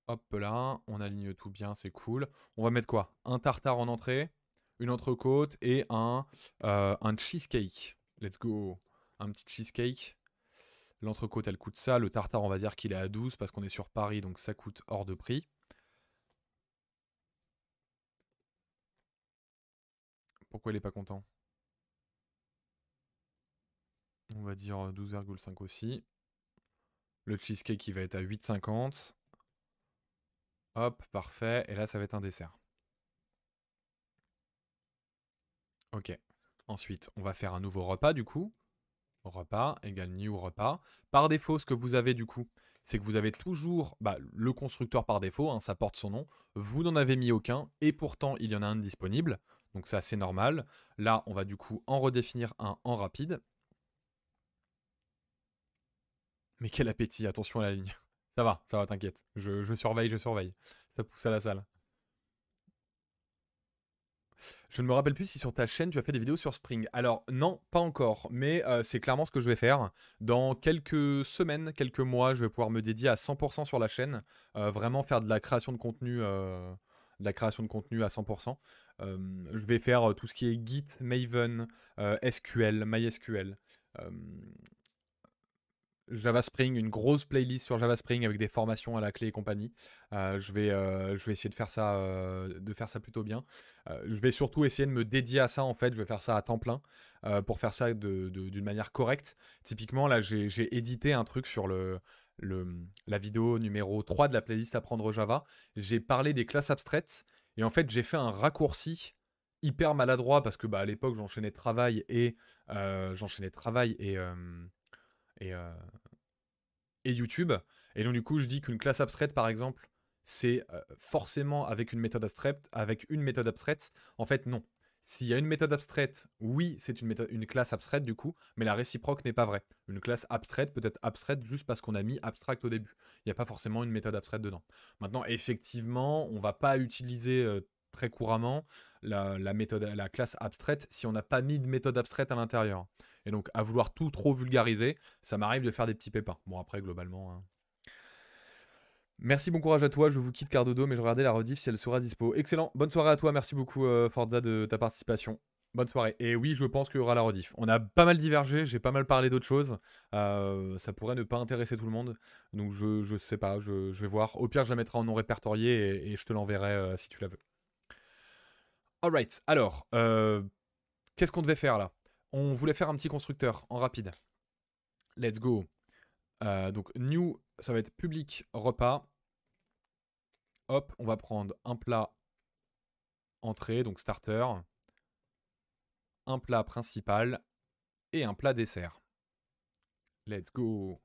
Hop là, on aligne tout bien, c'est cool. On va mettre quoi Un tartare en entrée une entrecôte et un, euh, un cheesecake. Let's go. Un petit cheesecake. L'entrecôte, elle coûte ça. Le tartare, on va dire qu'il est à 12 parce qu'on est sur Paris, donc ça coûte hors de prix. Pourquoi il n'est pas content On va dire 12,5 euh, aussi. Le cheesecake, il va être à 8,50. Hop, parfait. Et là, ça va être un dessert. Ok. Ensuite, on va faire un nouveau repas du coup. Repas égale new repas. Par défaut, ce que vous avez du coup, c'est que vous avez toujours bah, le constructeur par défaut, hein, ça porte son nom. Vous n'en avez mis aucun et pourtant il y en a un disponible. Donc ça c'est normal. Là, on va du coup en redéfinir un en rapide. Mais quel appétit, attention à la ligne. Ça va, ça va, t'inquiète. je surveille, je surveille. Ça pousse à la salle. Je ne me rappelle plus si sur ta chaîne tu as fait des vidéos sur Spring. Alors non, pas encore, mais euh, c'est clairement ce que je vais faire. Dans quelques semaines, quelques mois, je vais pouvoir me dédier à 100% sur la chaîne, euh, vraiment faire de la création de contenu, euh, de la création de contenu à 100%. je vais faire tout ce qui est Git, Maven, SQL, MySQL. Java Spring, une grosse playlist sur Java Spring avec des formations à la clé et compagnie. Euh, je, vais, euh, je vais essayer de faire ça, euh, de faire ça plutôt bien. je vais surtout essayer de me dédier à ça en fait. Je vais faire ça à temps plein pour faire ça d'une manière correcte. Typiquement, là, j'ai édité un truc sur le, le, la vidéo numéro 3 de la playlist Apprendre Java. J'ai parlé des classes abstraites et en fait, j'ai fait un raccourci hyper maladroit parce que bah, à l'époque, j'enchaînais travail et j'enchaînais travail et et, et YouTube. Et donc du coup, je dis qu'une classe abstraite, par exemple, c'est euh, forcément avec une méthode abstraite, avec une méthode abstraite. En fait, non. S'il y a une méthode abstraite, oui, c'est une, une, classe abstraite du coup, mais la réciproque n'est pas vraie. Une classe abstraite peut être abstraite juste parce qu'on a mis abstract au début. Il n'y a pas forcément une méthode abstraite dedans. Maintenant, effectivement, on ne va pas utiliser euh, très couramment la, méthode, la classe abstraite si on n'a pas mis de méthode abstraite à l'intérieur. Et donc, à vouloir tout trop vulgariser, ça m'arrive de faire des petits pépins. Bon, après, globalement. Hein. Merci, bon courage à toi. Je vous quitte Cardodo, mais je regardais la rediff si elle sera dispo. Excellent. Bonne soirée à toi. Merci beaucoup, euh, Forza, de ta participation. Bonne soirée. Et oui, je pense qu'il y aura la rediff. On a pas mal divergé, j'ai pas mal parlé d'autres choses. Euh, ça pourrait ne pas intéresser tout le monde. Donc je, je sais pas, je, vais voir. Au pire, je la mettrai en non répertorié et, je te l'enverrai euh, si tu la veux. Alright, alors, qu'est-ce qu'on devait faire là on voulait faire un petit constructeur en rapide. Let's go. Euh, donc new, ça va être public repas. Hop, on va prendre un plat entrée, donc starter, un plat principal et un plat dessert. Let's go.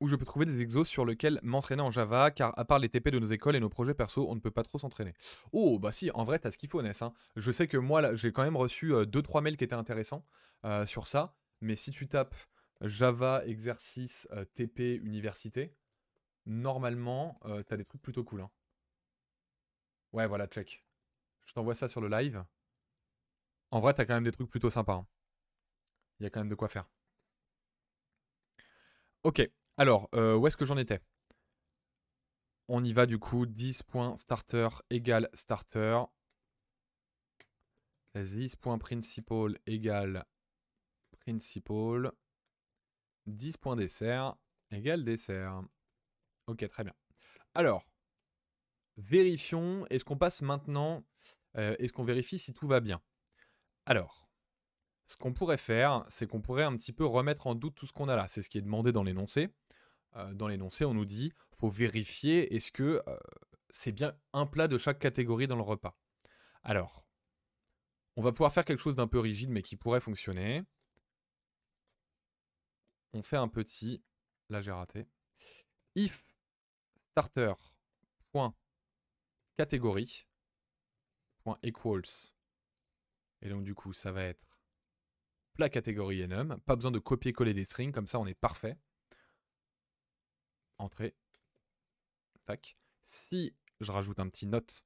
où je peux trouver des exos sur lesquels m'entraîner en Java, car à part les TP de nos écoles et nos projets perso, on ne peut pas trop s'entraîner. Oh, bah si, en vrai, t'as ce qu'il faut, Ness. Hein. Je sais que moi, j'ai quand même reçu 2-3 euh, mails qui étaient intéressants euh, sur ça, mais si tu tapes Java exercice euh, TP université, normalement, t'as des trucs plutôt cool. Hein. Ouais, voilà, check. Je t'envoie ça sur le live. En vrai, t'as quand même des trucs plutôt sympas. Hein. Il y a quand même de quoi faire. Ok. Alors, euh, où est-ce que j'en étais On y va du coup. 10.starter starter égale starter. 10.principal principal égale principal. 10.dessert dessert égale dessert. Ok, très bien. Alors, vérifions. Est-ce qu'on passe maintenant euh, Est-ce qu'on vérifie si tout va bien Alors, ce qu'on pourrait faire, c'est qu'on pourrait un petit peu remettre en doute tout ce qu'on a là. C'est ce qui est demandé dans l'énoncé. Euh, dans l'énoncé, on nous dit faut vérifier est-ce que euh, c'est bien un plat de chaque catégorie dans le repas. Alors, on va pouvoir faire quelque chose d'un peu rigide mais qui pourrait fonctionner. On fait un petit, là j'ai raté, if starter et donc du coup ça va être plat catégorie enum. Pas besoin de copier-coller des strings, comme ça on est parfait entrée. Tac. Si je rajoute un petit note,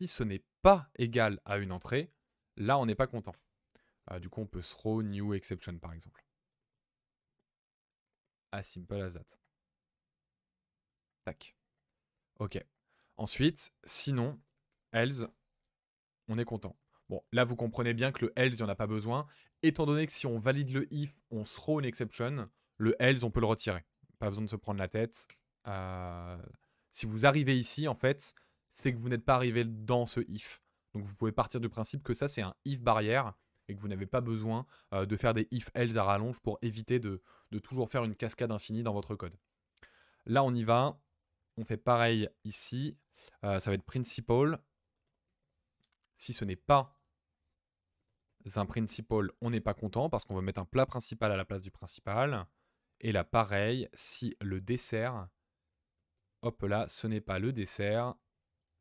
si ce n'est pas égal à une entrée, là on n'est pas content. Euh, du coup, on peut throw new exception par exemple. As simple as that. Tac. Ok. Ensuite, sinon, else, on est content. Bon, là, vous comprenez bien que le else, il n'y en a pas besoin. Étant donné que si on valide le if, on throw une exception, le else, on peut le retirer pas besoin de se prendre la tête. Euh, si vous arrivez ici, en fait, c'est que vous n'êtes pas arrivé dans ce if. Donc vous pouvez partir du principe que ça, c'est un if barrière et que vous n'avez pas besoin euh, de faire des if else à rallonge pour éviter de, toujours faire une cascade infinie dans votre code. Là, on y va. On fait pareil ici. Euh, ça va être principal. Si ce n'est pas un principal, on n'est pas content parce qu'on veut mettre un plat principal à la place du principal. Et là, pareil, si le dessert, hop là, ce n'est pas le dessert,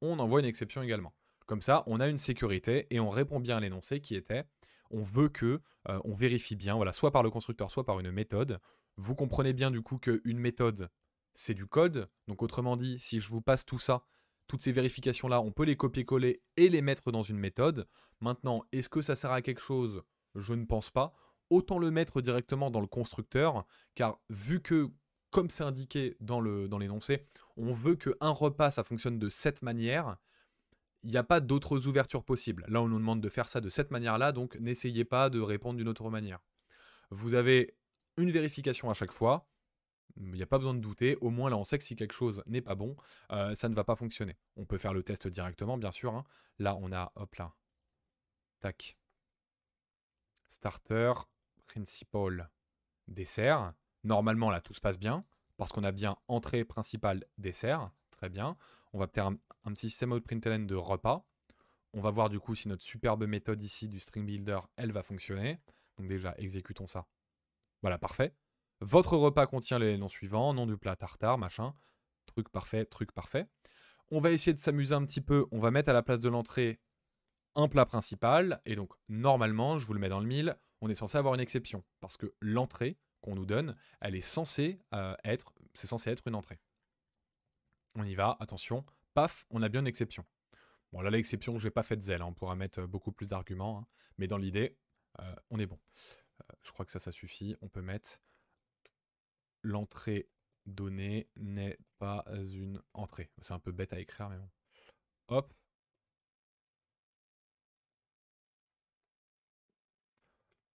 on envoie une exception également. Comme ça, on a une sécurité et on répond bien à l'énoncé qui était on veut que euh, on vérifie bien, voilà, soit par le constructeur, soit par une méthode. Vous comprenez bien du coup qu'une méthode, c'est du code. Donc autrement dit, si je vous passe tout ça, toutes ces vérifications-là, on peut les copier-coller et les mettre dans une méthode. Maintenant, est-ce que ça sert à quelque chose Je ne pense pas autant le mettre directement dans le constructeur, car vu que, comme c'est indiqué dans l'énoncé, dans on veut qu'un repas, ça fonctionne de cette manière, il n'y a pas d'autres ouvertures possibles. Là, on nous demande de faire ça de cette manière-là, donc n'essayez pas de répondre d'une autre manière. Vous avez une vérification à chaque fois, il n'y a pas besoin de douter, au moins là on sait que si quelque chose n'est pas bon, euh, ça ne va pas fonctionner. On peut faire le test directement, bien sûr. Hein. Là on a, hop là, tac, starter, principal, dessert. Normalement, là, tout se passe bien, parce qu'on a bien entrée principale, dessert. Très bien. On va peut-être un, petit système println de repas. On va voir du coup si notre superbe méthode ici du string builder, elle va fonctionner. Donc déjà, exécutons ça. Voilà, parfait. Votre repas contient les noms suivants, nom du plat tartare, machin. Truc parfait, truc parfait. On va essayer de s'amuser un petit peu. On va mettre à la place de l'entrée un plat principal. Et donc, normalement, je vous le mets dans le mille, on est censé avoir une exception, parce que l'entrée qu'on nous donne, elle est censée euh, être, c'est censé être une entrée. On y va, attention, paf, on a bien une exception. Bon là l'exception, n'ai pas fait de zèle, hein, on pourra mettre euh, beaucoup plus d'arguments, hein, mais dans l'idée, euh, on est bon. je crois que ça, ça suffit. On peut mettre l'entrée donnée n'est pas une entrée. C'est un peu bête à écrire, mais bon. Hop,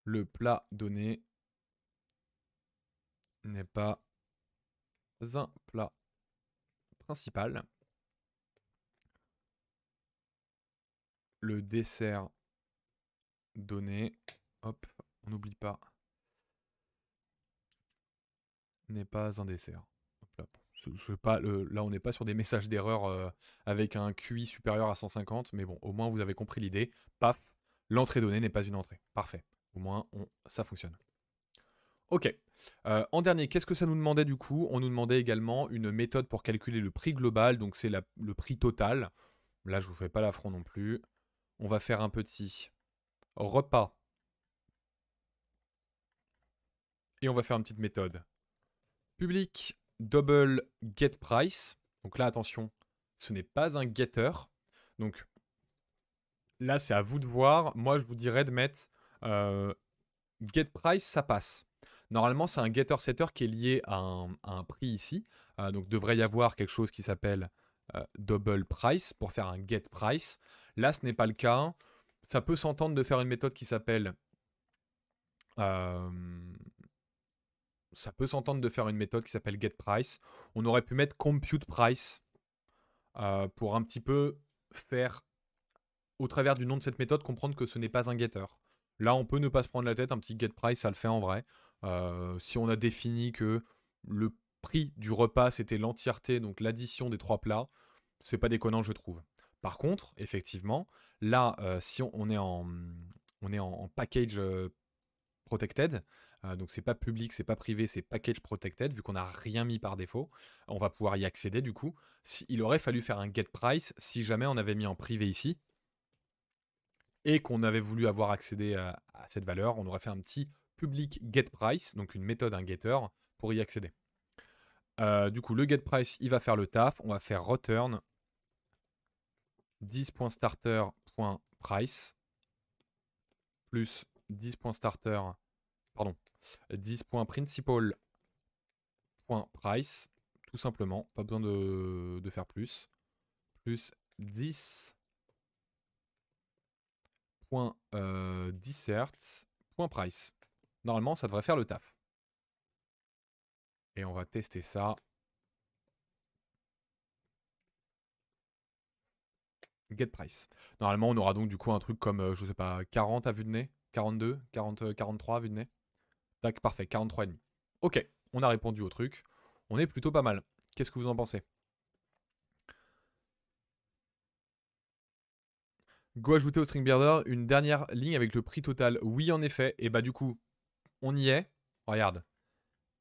le plat donné n'est pas un plat principal. Le dessert donné, hop, on n'oublie pas, n'est pas un dessert. là, pas, là on n'est pas sur des messages d'erreur euh, avec un QI supérieur à 150, mais bon, au moins vous avez compris l'idée. Paf, l'entrée donnée n'est pas une entrée. Parfait. Au moins, ça fonctionne. Ok. Euh, en dernier, qu'est-ce que ça nous demandait du coup On nous demandait également une méthode pour calculer le prix global, donc c'est le prix total. Là, je ne vous fais pas l'affront non plus. On va faire un petit repas. Et on va faire une petite méthode. Public double get price. Donc là, attention, ce n'est pas un getter. Donc là, c'est à vous de voir. Moi, je vous dirais de mettre « GetPrice », get price, ça passe. Normalement, c'est un getter setter qui est lié à un, prix ici. Euh, donc, devrait y avoir quelque chose qui s'appelle euh, double price pour faire un get price. Là, ce n'est pas le cas. Ça peut s'entendre de faire une méthode qui s'appelle. GetPrice euh, ». ça peut s'entendre de faire une méthode qui s'appelle get price. On aurait pu mettre compute price pour un petit peu faire, au travers du nom de cette méthode, comprendre que ce n'est pas un getter. Là, on peut ne pas se prendre la tête, un petit get price, ça le fait en vrai. Euh, si on a défini que le prix du repas, c'était l'entièreté, donc l'addition des trois plats, c'est pas déconnant, je trouve. Par contre, effectivement, là, euh, si on, est en, on est en, package euh, protected, donc c'est pas public, c'est pas privé, c'est package protected, vu qu'on n'a rien mis par défaut, on va pouvoir y accéder du coup. il aurait fallu faire un get price si jamais on avait mis en privé ici, et qu'on avait voulu avoir accédé à, cette valeur, on aurait fait un petit public get price, donc une méthode, un getter, pour y accéder. Euh, du coup, le get price, il va faire le taf. On va faire return 10.starter.price plus 10.starter, pardon, 10.principal.price, tout simplement, pas besoin de, de faire plus, plus 10 euh, point, price. Normalement, ça devrait faire le taf. Et on va tester ça. Get price. Normalement, on aura donc du coup un truc comme, euh, je sais pas, 40 à vue de nez 42 40, 43 à vue de nez Tac, parfait, 43,5. Ok, on a répondu au truc. On est plutôt pas mal. Qu'est-ce que vous en pensez Go ajouter au string builder une dernière ligne avec le prix total. Oui, en effet. Et bah du coup, on y est. Regarde.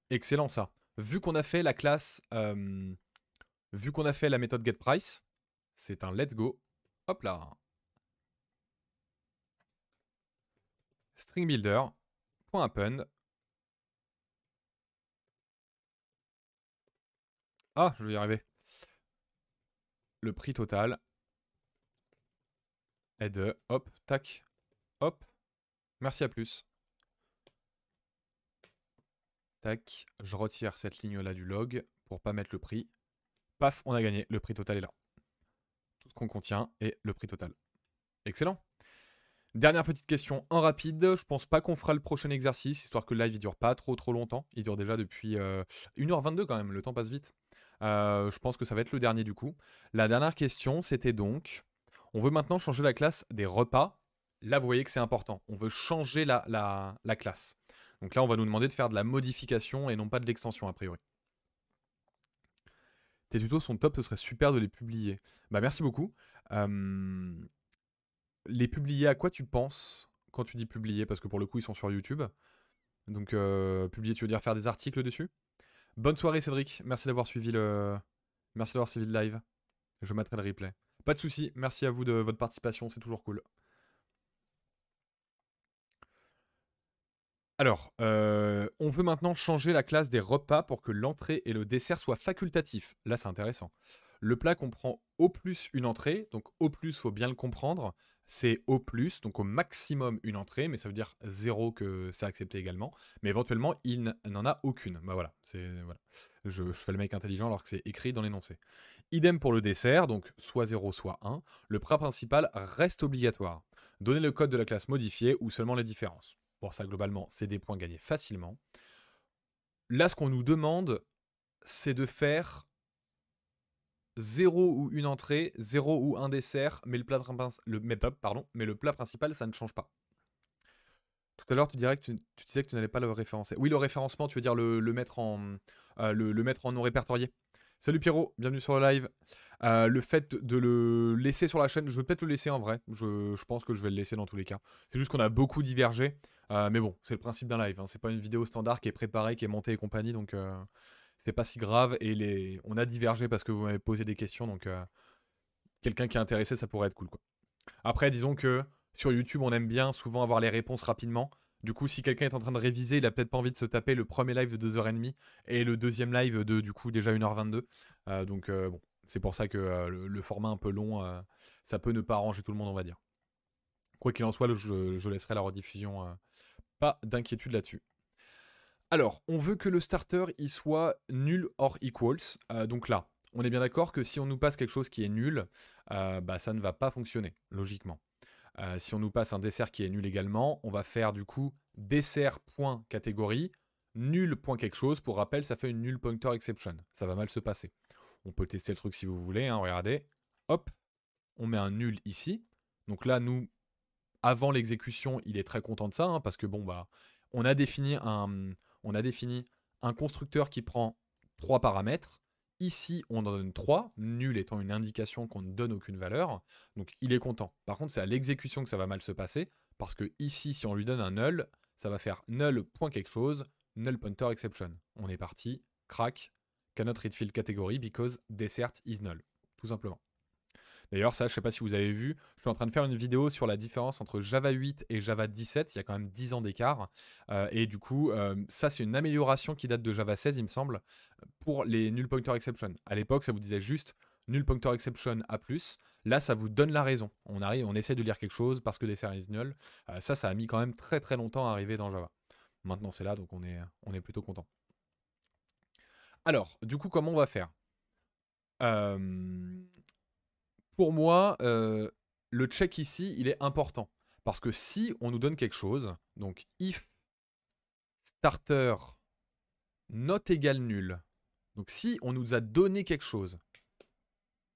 Excellent ça. Vu qu'on a fait la classe, euh, vu qu'on a fait la méthode getPrice, c'est un let's go. Hop là. String Ah, je vais y arriver. Le prix total et de hop, tac, hop. Merci à plus. Tac, je retire cette ligne-là du log pour pas mettre le prix. Paf, on a gagné, le prix total est là. Tout ce qu'on contient est le prix total. Excellent. Dernière petite question en rapide. Je pense pas qu'on fera le prochain exercice, histoire que le live il dure pas trop trop longtemps. Il dure déjà depuis 1h22 euh, quand même, le temps passe vite. Euh, je pense que ça va être le dernier du coup. La dernière question, c'était donc on veut maintenant changer la classe des repas. Là, vous voyez que c'est important. On veut changer la, classe. Donc là, on va nous demander de faire de la modification et non pas de l'extension, a priori. Tes tutos sont top, ce serait super de les publier. Bah merci beaucoup. les publier, à quoi tu penses quand tu dis publier Parce que pour le coup, ils sont sur YouTube. Donc euh, publier, tu veux dire faire des articles dessus Bonne soirée Cédric, merci d'avoir suivi le... Merci d'avoir suivi le live. Je mettrai le replay. Pas de souci, merci à vous de votre participation, c'est toujours cool. Alors, euh, on veut maintenant changer la classe des repas pour que l'entrée et le dessert soient facultatifs. Là, c'est intéressant. Le plat comprend au plus une entrée, donc au plus, faut bien le comprendre. C'est au plus, donc au maximum une entrée, mais ça veut dire zéro que c'est accepté également. Mais éventuellement, il n'en a aucune. Bah voilà, c'est voilà. je, fais le mec intelligent alors que c'est écrit dans l'énoncé. Idem pour le dessert, donc soit 0, soit 1, le plat principal reste obligatoire. Donnez le code de la classe modifiée ou seulement les différences. Pour ça globalement, c'est des points gagnés facilement. Là, ce qu'on nous demande, c'est de faire 0 ou une entrée, 0 ou un dessert, mais le plat, le, pardon, mais le plat principal, ça ne change pas. Tout à l'heure, tu, dirais tu, disais que tu n'allais pas le référencer. Oui, le référencement, tu veux dire le, mettre, en, le, mettre en euh, non répertorié. Salut Pierrot, bienvenue sur le live. Euh, le fait de le laisser sur la chaîne, je vais peut-être le laisser en vrai. Je, pense que je vais le laisser dans tous les cas. C'est juste qu'on a beaucoup divergé. Euh, mais bon, c'est le principe d'un live. Hein. C'est pas une vidéo standard qui est préparée, qui est montée et compagnie. Donc euh, c'est pas si grave. Et les... on a divergé parce que vous m'avez posé des questions. Donc quelqu'un qui est intéressé, ça pourrait être cool. Après, disons que sur YouTube, on aime bien souvent avoir les réponses rapidement. Du coup, si quelqu'un est en train de réviser, il a peut-être pas envie de se taper le premier live de 2h30 et le deuxième live de du coup déjà 1h22. Euh, donc euh, bon, c'est pour ça que euh, le, format un peu long, ça peut ne pas arranger tout le monde, on va dire. Quoi qu'il en soit, je, laisserai la rediffusion. pas d'inquiétude là-dessus. Alors, on veut que le starter y soit nul or equals. donc là, on est bien d'accord que si on nous passe quelque chose qui est nul, bah, ça ne va pas fonctionner, logiquement. Euh, si on nous passe un dessert qui est nul également, on va faire du coup dessert.catégorie nul.quelque chose. Pour rappel, ça fait une null pointer exception. Ça va mal se passer. On peut tester le truc si vous voulez. Hein, regardez. Hop, on met un nul ici. Donc là, nous, avant l'exécution, il est très content de ça, hein, parce que bon, bah, on a défini un, on a défini un constructeur qui prend trois paramètres. Ici, on en donne 3, nul étant une indication qu'on ne donne aucune valeur. Donc il est content. Par contre, c'est à l'exécution que ça va mal se passer, parce que ici, si on lui donne un null, ça va faire null point quelque chose, null pointer exception. On est parti, crack, cannot read field category because desert is null, tout simplement. D'ailleurs, ça, je ne sais pas si vous avez vu, je suis en train de faire une vidéo sur la différence entre Java 8 et Java 17. Il y a quand même 10 ans d'écart. Euh, et du coup, euh, ça, c'est une amélioration qui date de Java 16, il me semble, pour les null pointer exception. À l'époque, ça vous disait juste null pointer exception à plus. Là, ça vous donne la raison. On arrive, on essaie de lire quelque chose parce que des services nuls. Euh, ça, ça a mis quand même très très longtemps à arriver dans Java. Maintenant, c'est là, donc on est, on est plutôt content. Alors, du coup, comment on va faire euh, pour moi, euh, le check ici, il est important. Parce que si on nous donne quelque chose, donc if starter not égale nul, donc si on nous a donné quelque chose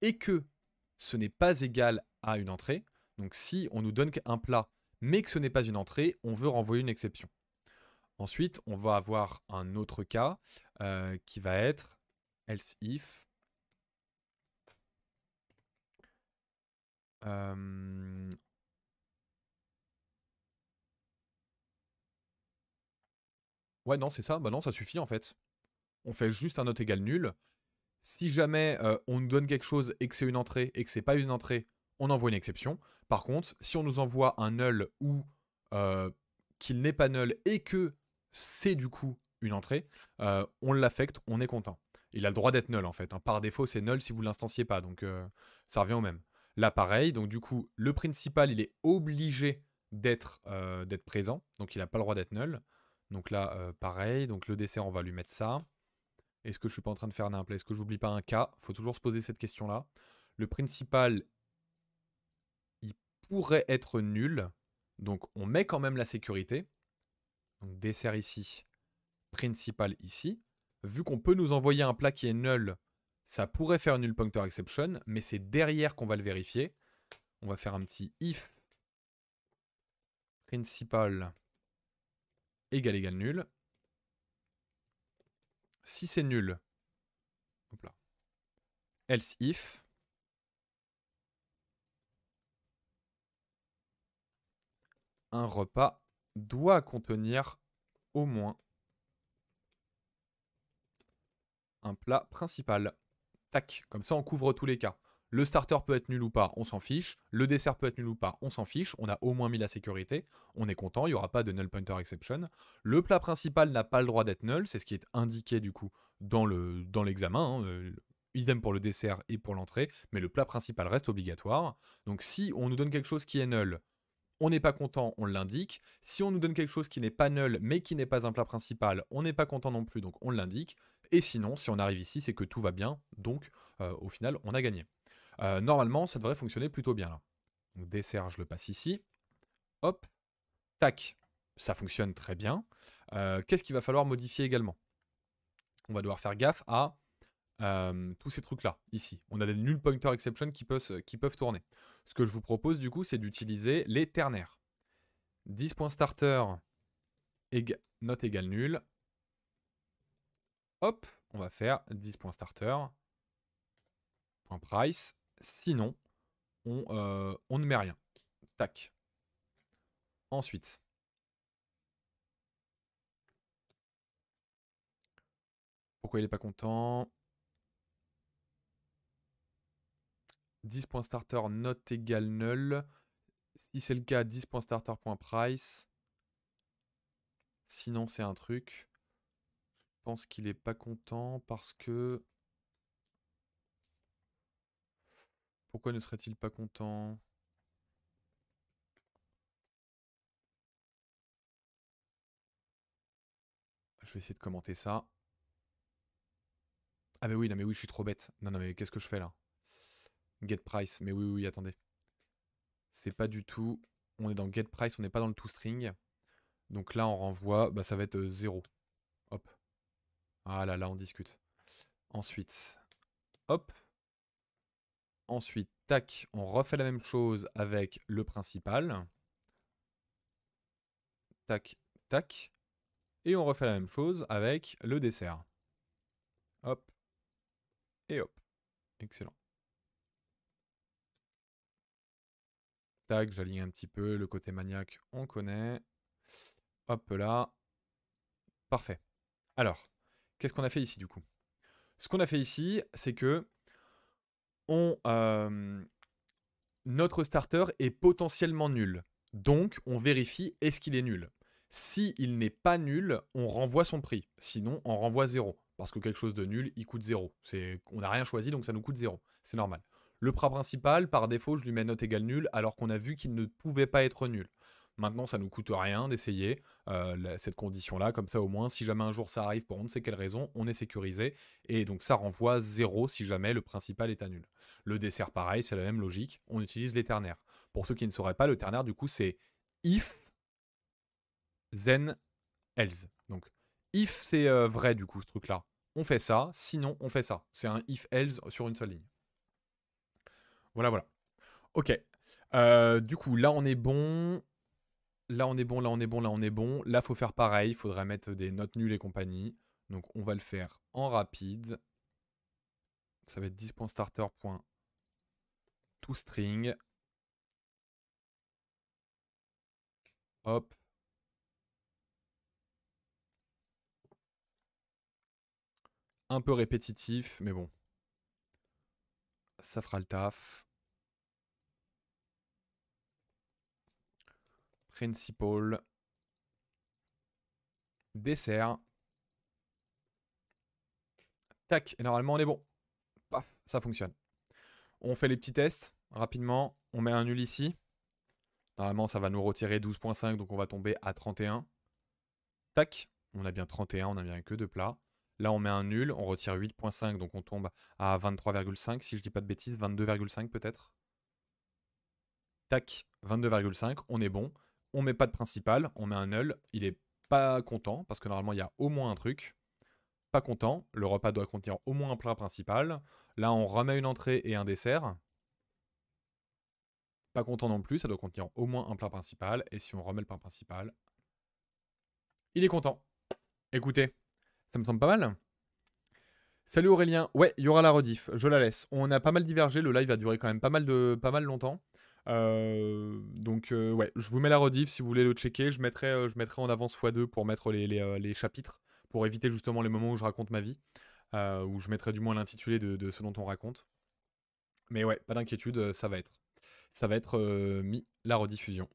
et que ce n'est pas égal à une entrée, donc si on nous donne un plat mais que ce n'est pas une entrée, on veut renvoyer une exception. Ensuite, on va avoir un autre cas euh, qui va être else if Ouais, non, c'est ça. Bah non, ça suffit en fait. On fait juste un note égal nul. Si jamais on nous donne quelque chose et que c'est une entrée et que c'est pas une entrée, on envoie une exception. Par contre, si on nous envoie un null ou qu'il n'est pas null et que c'est du coup une entrée, on l'affecte, on est content. Il a le droit d'être null en fait. Hein. Par défaut, c'est null si vous l'instanciez pas, donc ça revient au même l'appareil. Donc du coup, le principal, il est obligé d'être euh, présent. Donc il n'a pas le droit d'être nul. Donc là, euh, pareil. Donc le dessert, on va lui mettre ça. Est-ce que je ne suis pas en train de faire un Est-ce que j'oublie pas un cas faut toujours se poser cette question-là. Le principal, il pourrait être nul. Donc on met quand même la sécurité. Donc dessert ici, principal ici. Vu qu'on peut nous envoyer un plat qui est nul, ça pourrait faire null pointer exception, mais c'est derrière qu'on va le vérifier. On va faire un petit if principal égal égal nul. Si c'est nul, hop là, else if un repas doit contenir au moins un plat principal. Tac, comme ça on couvre tous les cas. Le starter peut être nul ou pas, on s'en fiche. Le dessert peut être nul ou pas, on s'en fiche. On a au moins mis la sécurité. On est content, il n'y aura pas de null pointer exception. Le plat principal n'a pas le droit d'être nul, c'est ce qui est indiqué du coup dans l'examen. Le, dans hein, euh, Idem pour le dessert et pour l'entrée, mais le plat principal reste obligatoire. Donc si on nous donne quelque chose qui est nul, on n'est pas content, on l'indique. Si on nous donne quelque chose qui n'est pas nul, mais qui n'est pas un plat principal, on n'est pas content non plus, donc on l'indique. Et sinon, si on arrive ici, c'est que tout va bien. Donc, euh, au final, on a gagné. Euh, normalement, ça devrait fonctionner plutôt bien là. Donc, je le passe ici. Hop, tac, ça fonctionne très bien. Euh, qu'est-ce qu'il va falloir modifier également On va devoir faire gaffe à tous ces trucs-là, ici. On a des null pointer exception qui peuvent, tourner. Ce que je vous propose, du coup, c'est d'utiliser les ternaires. 10.starter note égale nul, Hop, on va faire 10.starter.price. price. Sinon, on, euh, on ne met rien. Tac. Ensuite. Pourquoi il n'est pas content 10.starter not égale null. Si c'est le cas, 10.starter.price. Sinon, c'est un truc qu'il est pas content parce que... Pourquoi ne serait-il pas content Je vais essayer de commenter ça. Ah mais oui, non mais oui, je suis trop bête. Non, non mais qu'est-ce que je fais là Get price, mais oui, oui, attendez. C'est pas du tout... On est dans get price, on n'est pas dans le toString. Donc là, on renvoie, bah, ça va être 0. Euh, ah là là, on discute. Ensuite, hop. Ensuite, tac, on refait la même chose avec le principal. Tac, tac. Et on refait la même chose avec le dessert. Hop. Et hop. Excellent. Tac, j'aligne un petit peu. Le côté maniaque, on connaît. Hop là. Parfait. Alors, Qu'est-ce qu'on a fait ici du coup Ce qu'on a fait ici, c'est que euh, notre starter est potentiellement nul. Donc, on vérifie est-ce qu'il est nul. Si il n'est pas nul, on renvoie son prix. Sinon, on renvoie 0. Parce que quelque chose de nul, il coûte 0. On n'a rien choisi, donc ça nous coûte 0. C'est normal. Le prix principal, par défaut, je lui mets note égale nul, alors qu'on a vu qu'il ne pouvait pas être nul. Maintenant, ça nous coûte rien d'essayer euh, cette condition-là. Comme ça, au moins, si jamais un jour ça arrive pour on ne sait quelle raison, on est sécurisé. Et donc, ça renvoie 0 si jamais le principal est annulé. Le dessert, pareil, c'est la même logique. On utilise les Pour ceux qui ne sauraient pas, le ternaire, du coup, c'est if, then, else. Donc, if c'est euh, vrai, du coup, ce truc-là, on fait ça. Sinon, on fait ça. C'est un if, else sur une seule ligne. Voilà, voilà. Ok. Euh, du coup, là, on est bon là on est bon, là on est bon, là on est bon. Là, faut faire pareil, il faudrait mettre des notes nulles et compagnie. Donc on va le faire en rapide. Ça va être 10.starter.toString. Hop. Un peu répétitif, mais bon. Ça fera le taf. Principal. Dessert. Tac, et normalement on est bon. Paf, ça fonctionne. On fait les petits tests rapidement. On met un nul ici. Normalement, ça va nous retirer 12.5, donc on va tomber à 31. Tac, on a bien 31, on a bien que deux plats. Là, on met un nul, on retire 8.5, donc on tombe à 23,5, si je dis pas de bêtises, 22,5 peut-être. Tac, 22,5, on est bon on met pas de principal, on met un null, il est pas content, parce que normalement il y a au moins un truc. Pas content, le repas doit contenir au moins un plat principal. Là, on remet une entrée et un dessert. Pas content non plus, ça doit contenir au moins un plat principal. Et si on remet le plat principal, il est content. Écoutez, ça me semble pas mal. Salut Aurélien. Ouais, il y aura la rediff. Je la laisse. On a pas mal divergé. Le live a duré quand même pas mal de pas mal longtemps. Euh, donc euh, ouais, je vous mets la rediff si vous voulez le checker. Je mettrai, euh, je mettrai en avance x2 pour mettre les, chapitres, pour éviter justement les moments où je raconte ma vie, où je mettrai du moins l'intitulé de, ce dont on raconte. Mais ouais, pas d'inquiétude, ça va être. Ça va être mis la rediffusion.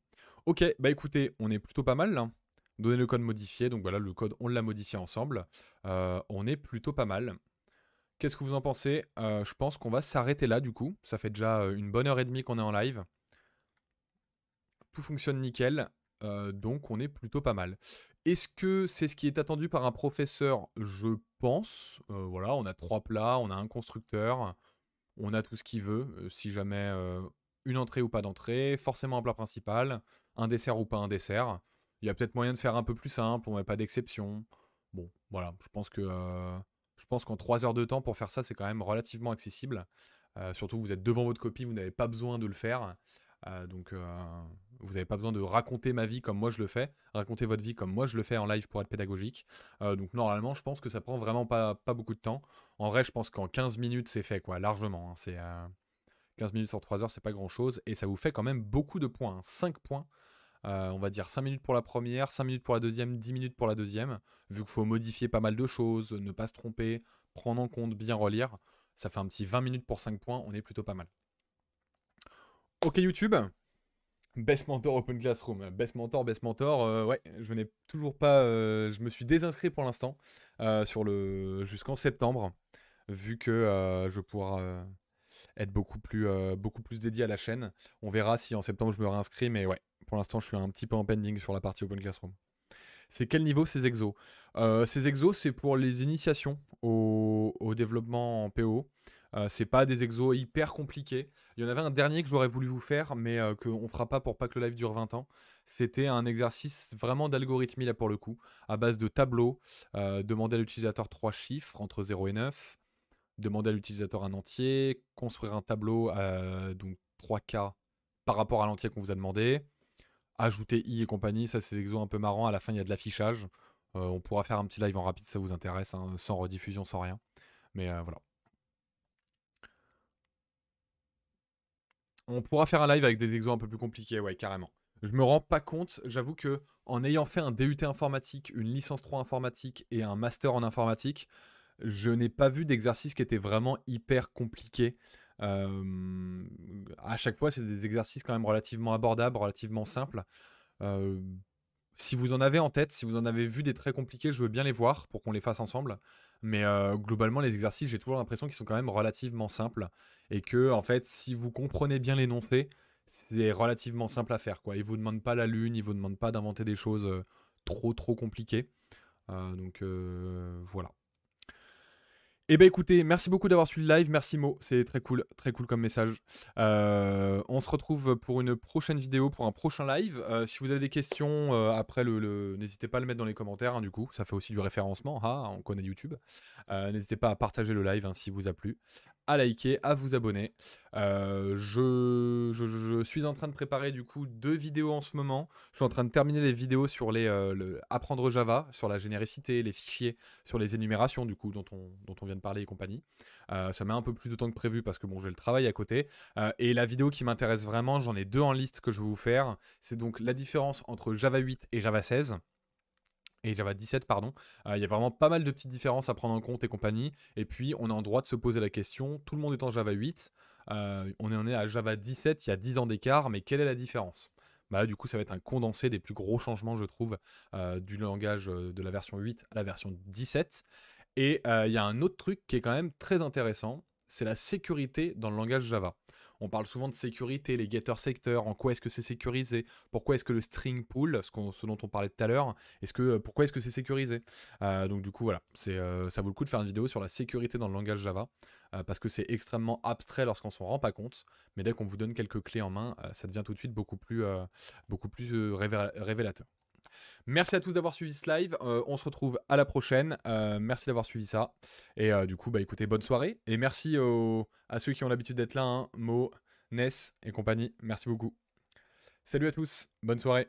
Ok, bah écoutez, on est plutôt pas mal là. Hein. Donnez le code modifié, donc voilà, le code on l'a modifié ensemble. on est plutôt pas mal. Qu'est-ce que vous en pensez Je pense qu'on va s'arrêter là du coup. Ça fait déjà une bonne heure et demie qu'on est en live tout fonctionne nickel, euh, donc on est plutôt pas mal. Est-ce que c'est ce qui est attendu par un professeur Je pense. Euh, voilà, on a trois plats, on a un constructeur, on a tout ce qu'il veut, euh, si jamais une entrée ou pas d'entrée, forcément un plat principal, un dessert ou pas un dessert. Il y a peut-être moyen de faire un peu plus simple, on n'a pas d'exception. Bon, voilà, je pense que je pense qu'en trois heures de temps pour faire ça, c'est quand même relativement accessible. surtout, vous êtes devant votre copie, vous n'avez pas besoin de le faire. Euh, donc, euh, vous n'avez pas besoin de raconter ma vie comme moi je le fais, raconter votre vie comme moi je le fais en live pour être pédagogique. Euh, donc, normalement, je pense que ça prend vraiment pas, beaucoup de temps. En vrai, je pense qu'en 15 minutes, c'est fait, quoi, largement. Hein. c'est 15 minutes sur 3 heures, c'est pas grand chose. Et ça vous fait quand même beaucoup de points, 5 hein. points. on va dire 5 minutes pour la première, 5 minutes pour la deuxième, 10 minutes pour la deuxième. Vu qu'il faut modifier pas mal de choses, ne pas se tromper, prendre en compte, bien relire, ça fait un petit 20 minutes pour 5 points, on est plutôt pas mal. Ok YouTube, Best Mentor Open Classroom. Best Mentor, Best Mentor, euh, ouais, je n'ai toujours pas... Euh, je me suis désinscrit pour l'instant euh, sur le jusqu'en septembre, vu que je pourrai être beaucoup plus, beaucoup plus dédié à la chaîne. On verra si en septembre je me réinscris, mais ouais, pour l'instant je suis un petit peu en pending sur la partie Open Classroom. C'est quel niveau ces exos Ces exos, c'est pour les initiations au, au développement en PO. Ce euh, c'est pas des exos hyper compliqués. Il y en avait un dernier que j'aurais voulu vous faire, mais euh, qu'on ne fera pas pour pas que le live dure 20 ans. C'était un exercice vraiment d'algorithmie là pour le coup, à base de tableaux. Demandez euh, demander à l'utilisateur trois chiffres entre 0 et 9. Demander à l'utilisateur un entier. Construire un tableau, donc 3 k par rapport à l'entier qu'on vous a demandé. Ajouter i et compagnie, ça c'est des exos un peu marrants. À la fin, il y a de l'affichage. on pourra faire un petit live en rapide si ça vous intéresse, hein, sans rediffusion, sans rien. Mais voilà. On pourra faire un live avec des exos un peu plus compliqués, ouais, carrément. Je me rends pas compte, j'avoue que en ayant fait un DUT informatique, une licence 3 informatique et un master en informatique, je n'ai pas vu d'exercice qui était vraiment hyper compliqué. Euh, à chaque fois, c'est des exercices quand même relativement abordables, relativement simples. Euh, si vous en avez en tête, si vous en avez vu des très compliqués, je veux bien les voir pour qu'on les fasse ensemble. Mais globalement, les exercices, j'ai toujours l'impression qu'ils sont quand même relativement simples. Et que, en fait, si vous comprenez bien l'énoncé, c'est relativement simple à faire. Quoi. ne vous demandent pas la lune, ils vous demandent pas d'inventer des choses trop, trop compliquées. donc voilà. Eh bien écoutez, merci beaucoup d'avoir suivi le live, merci Mo, c'est très cool, très cool comme message. Euh, on se retrouve pour une prochaine vidéo, pour un prochain live. Euh, si vous avez des questions euh, après, le, n'hésitez pas à le mettre dans les commentaires, hein, du coup, ça fait aussi du référencement, hein, on connaît YouTube. n'hésitez pas à partager le live hein, si vous a plu à liker, à vous abonner. Euh, je, suis en train de préparer du coup deux vidéos en ce moment. Je suis en train de terminer les vidéos sur les euh, apprendre Java, sur la généricité, les fichiers, sur les énumérations du coup dont on, vient de parler et compagnie. Euh, ça met un peu plus de temps que prévu parce que bon j'ai le travail à côté. et la vidéo qui m'intéresse vraiment, j'en ai deux en liste que je vais vous faire. C'est donc la différence entre Java 8 et Java 16 et Java 17, pardon. Euh, il y a vraiment pas mal de petites différences à prendre en compte et compagnie. Et puis, on est en droit de se poser la question, tout le monde est en Java 8, euh, on en est à Java 17, il y a 10 ans d'écart, mais quelle est la différence bah, du coup, ça va être un condensé des plus gros changements, je trouve, euh, du langage de la version 8 à la version 17. Et il y a un autre truc qui est quand même très intéressant, c'est la sécurité dans le langage Java. On parle souvent de sécurité, les getter sectors en quoi est-ce que c'est sécurisé, pourquoi est-ce que le string pool, ce, dont on parlait tout à l'heure, est-ce que, pourquoi est-ce que c'est sécurisé euh, Donc du coup voilà, euh, ça vaut le coup de faire une vidéo sur la sécurité dans le langage Java, euh, parce que c'est extrêmement abstrait lorsqu'on s'en rend pas compte, mais dès qu'on vous donne quelques clés en main, ça devient tout de suite beaucoup plus, beaucoup plus révélateur. Merci à tous d'avoir suivi ce live. Euh, on se retrouve à la prochaine. Euh, merci d'avoir suivi ça. Et euh, du coup, bah écoutez, bonne soirée. Et merci à ceux qui ont l'habitude d'être là, hein, Mo, Ness et compagnie. Merci beaucoup. Salut à tous. Bonne soirée.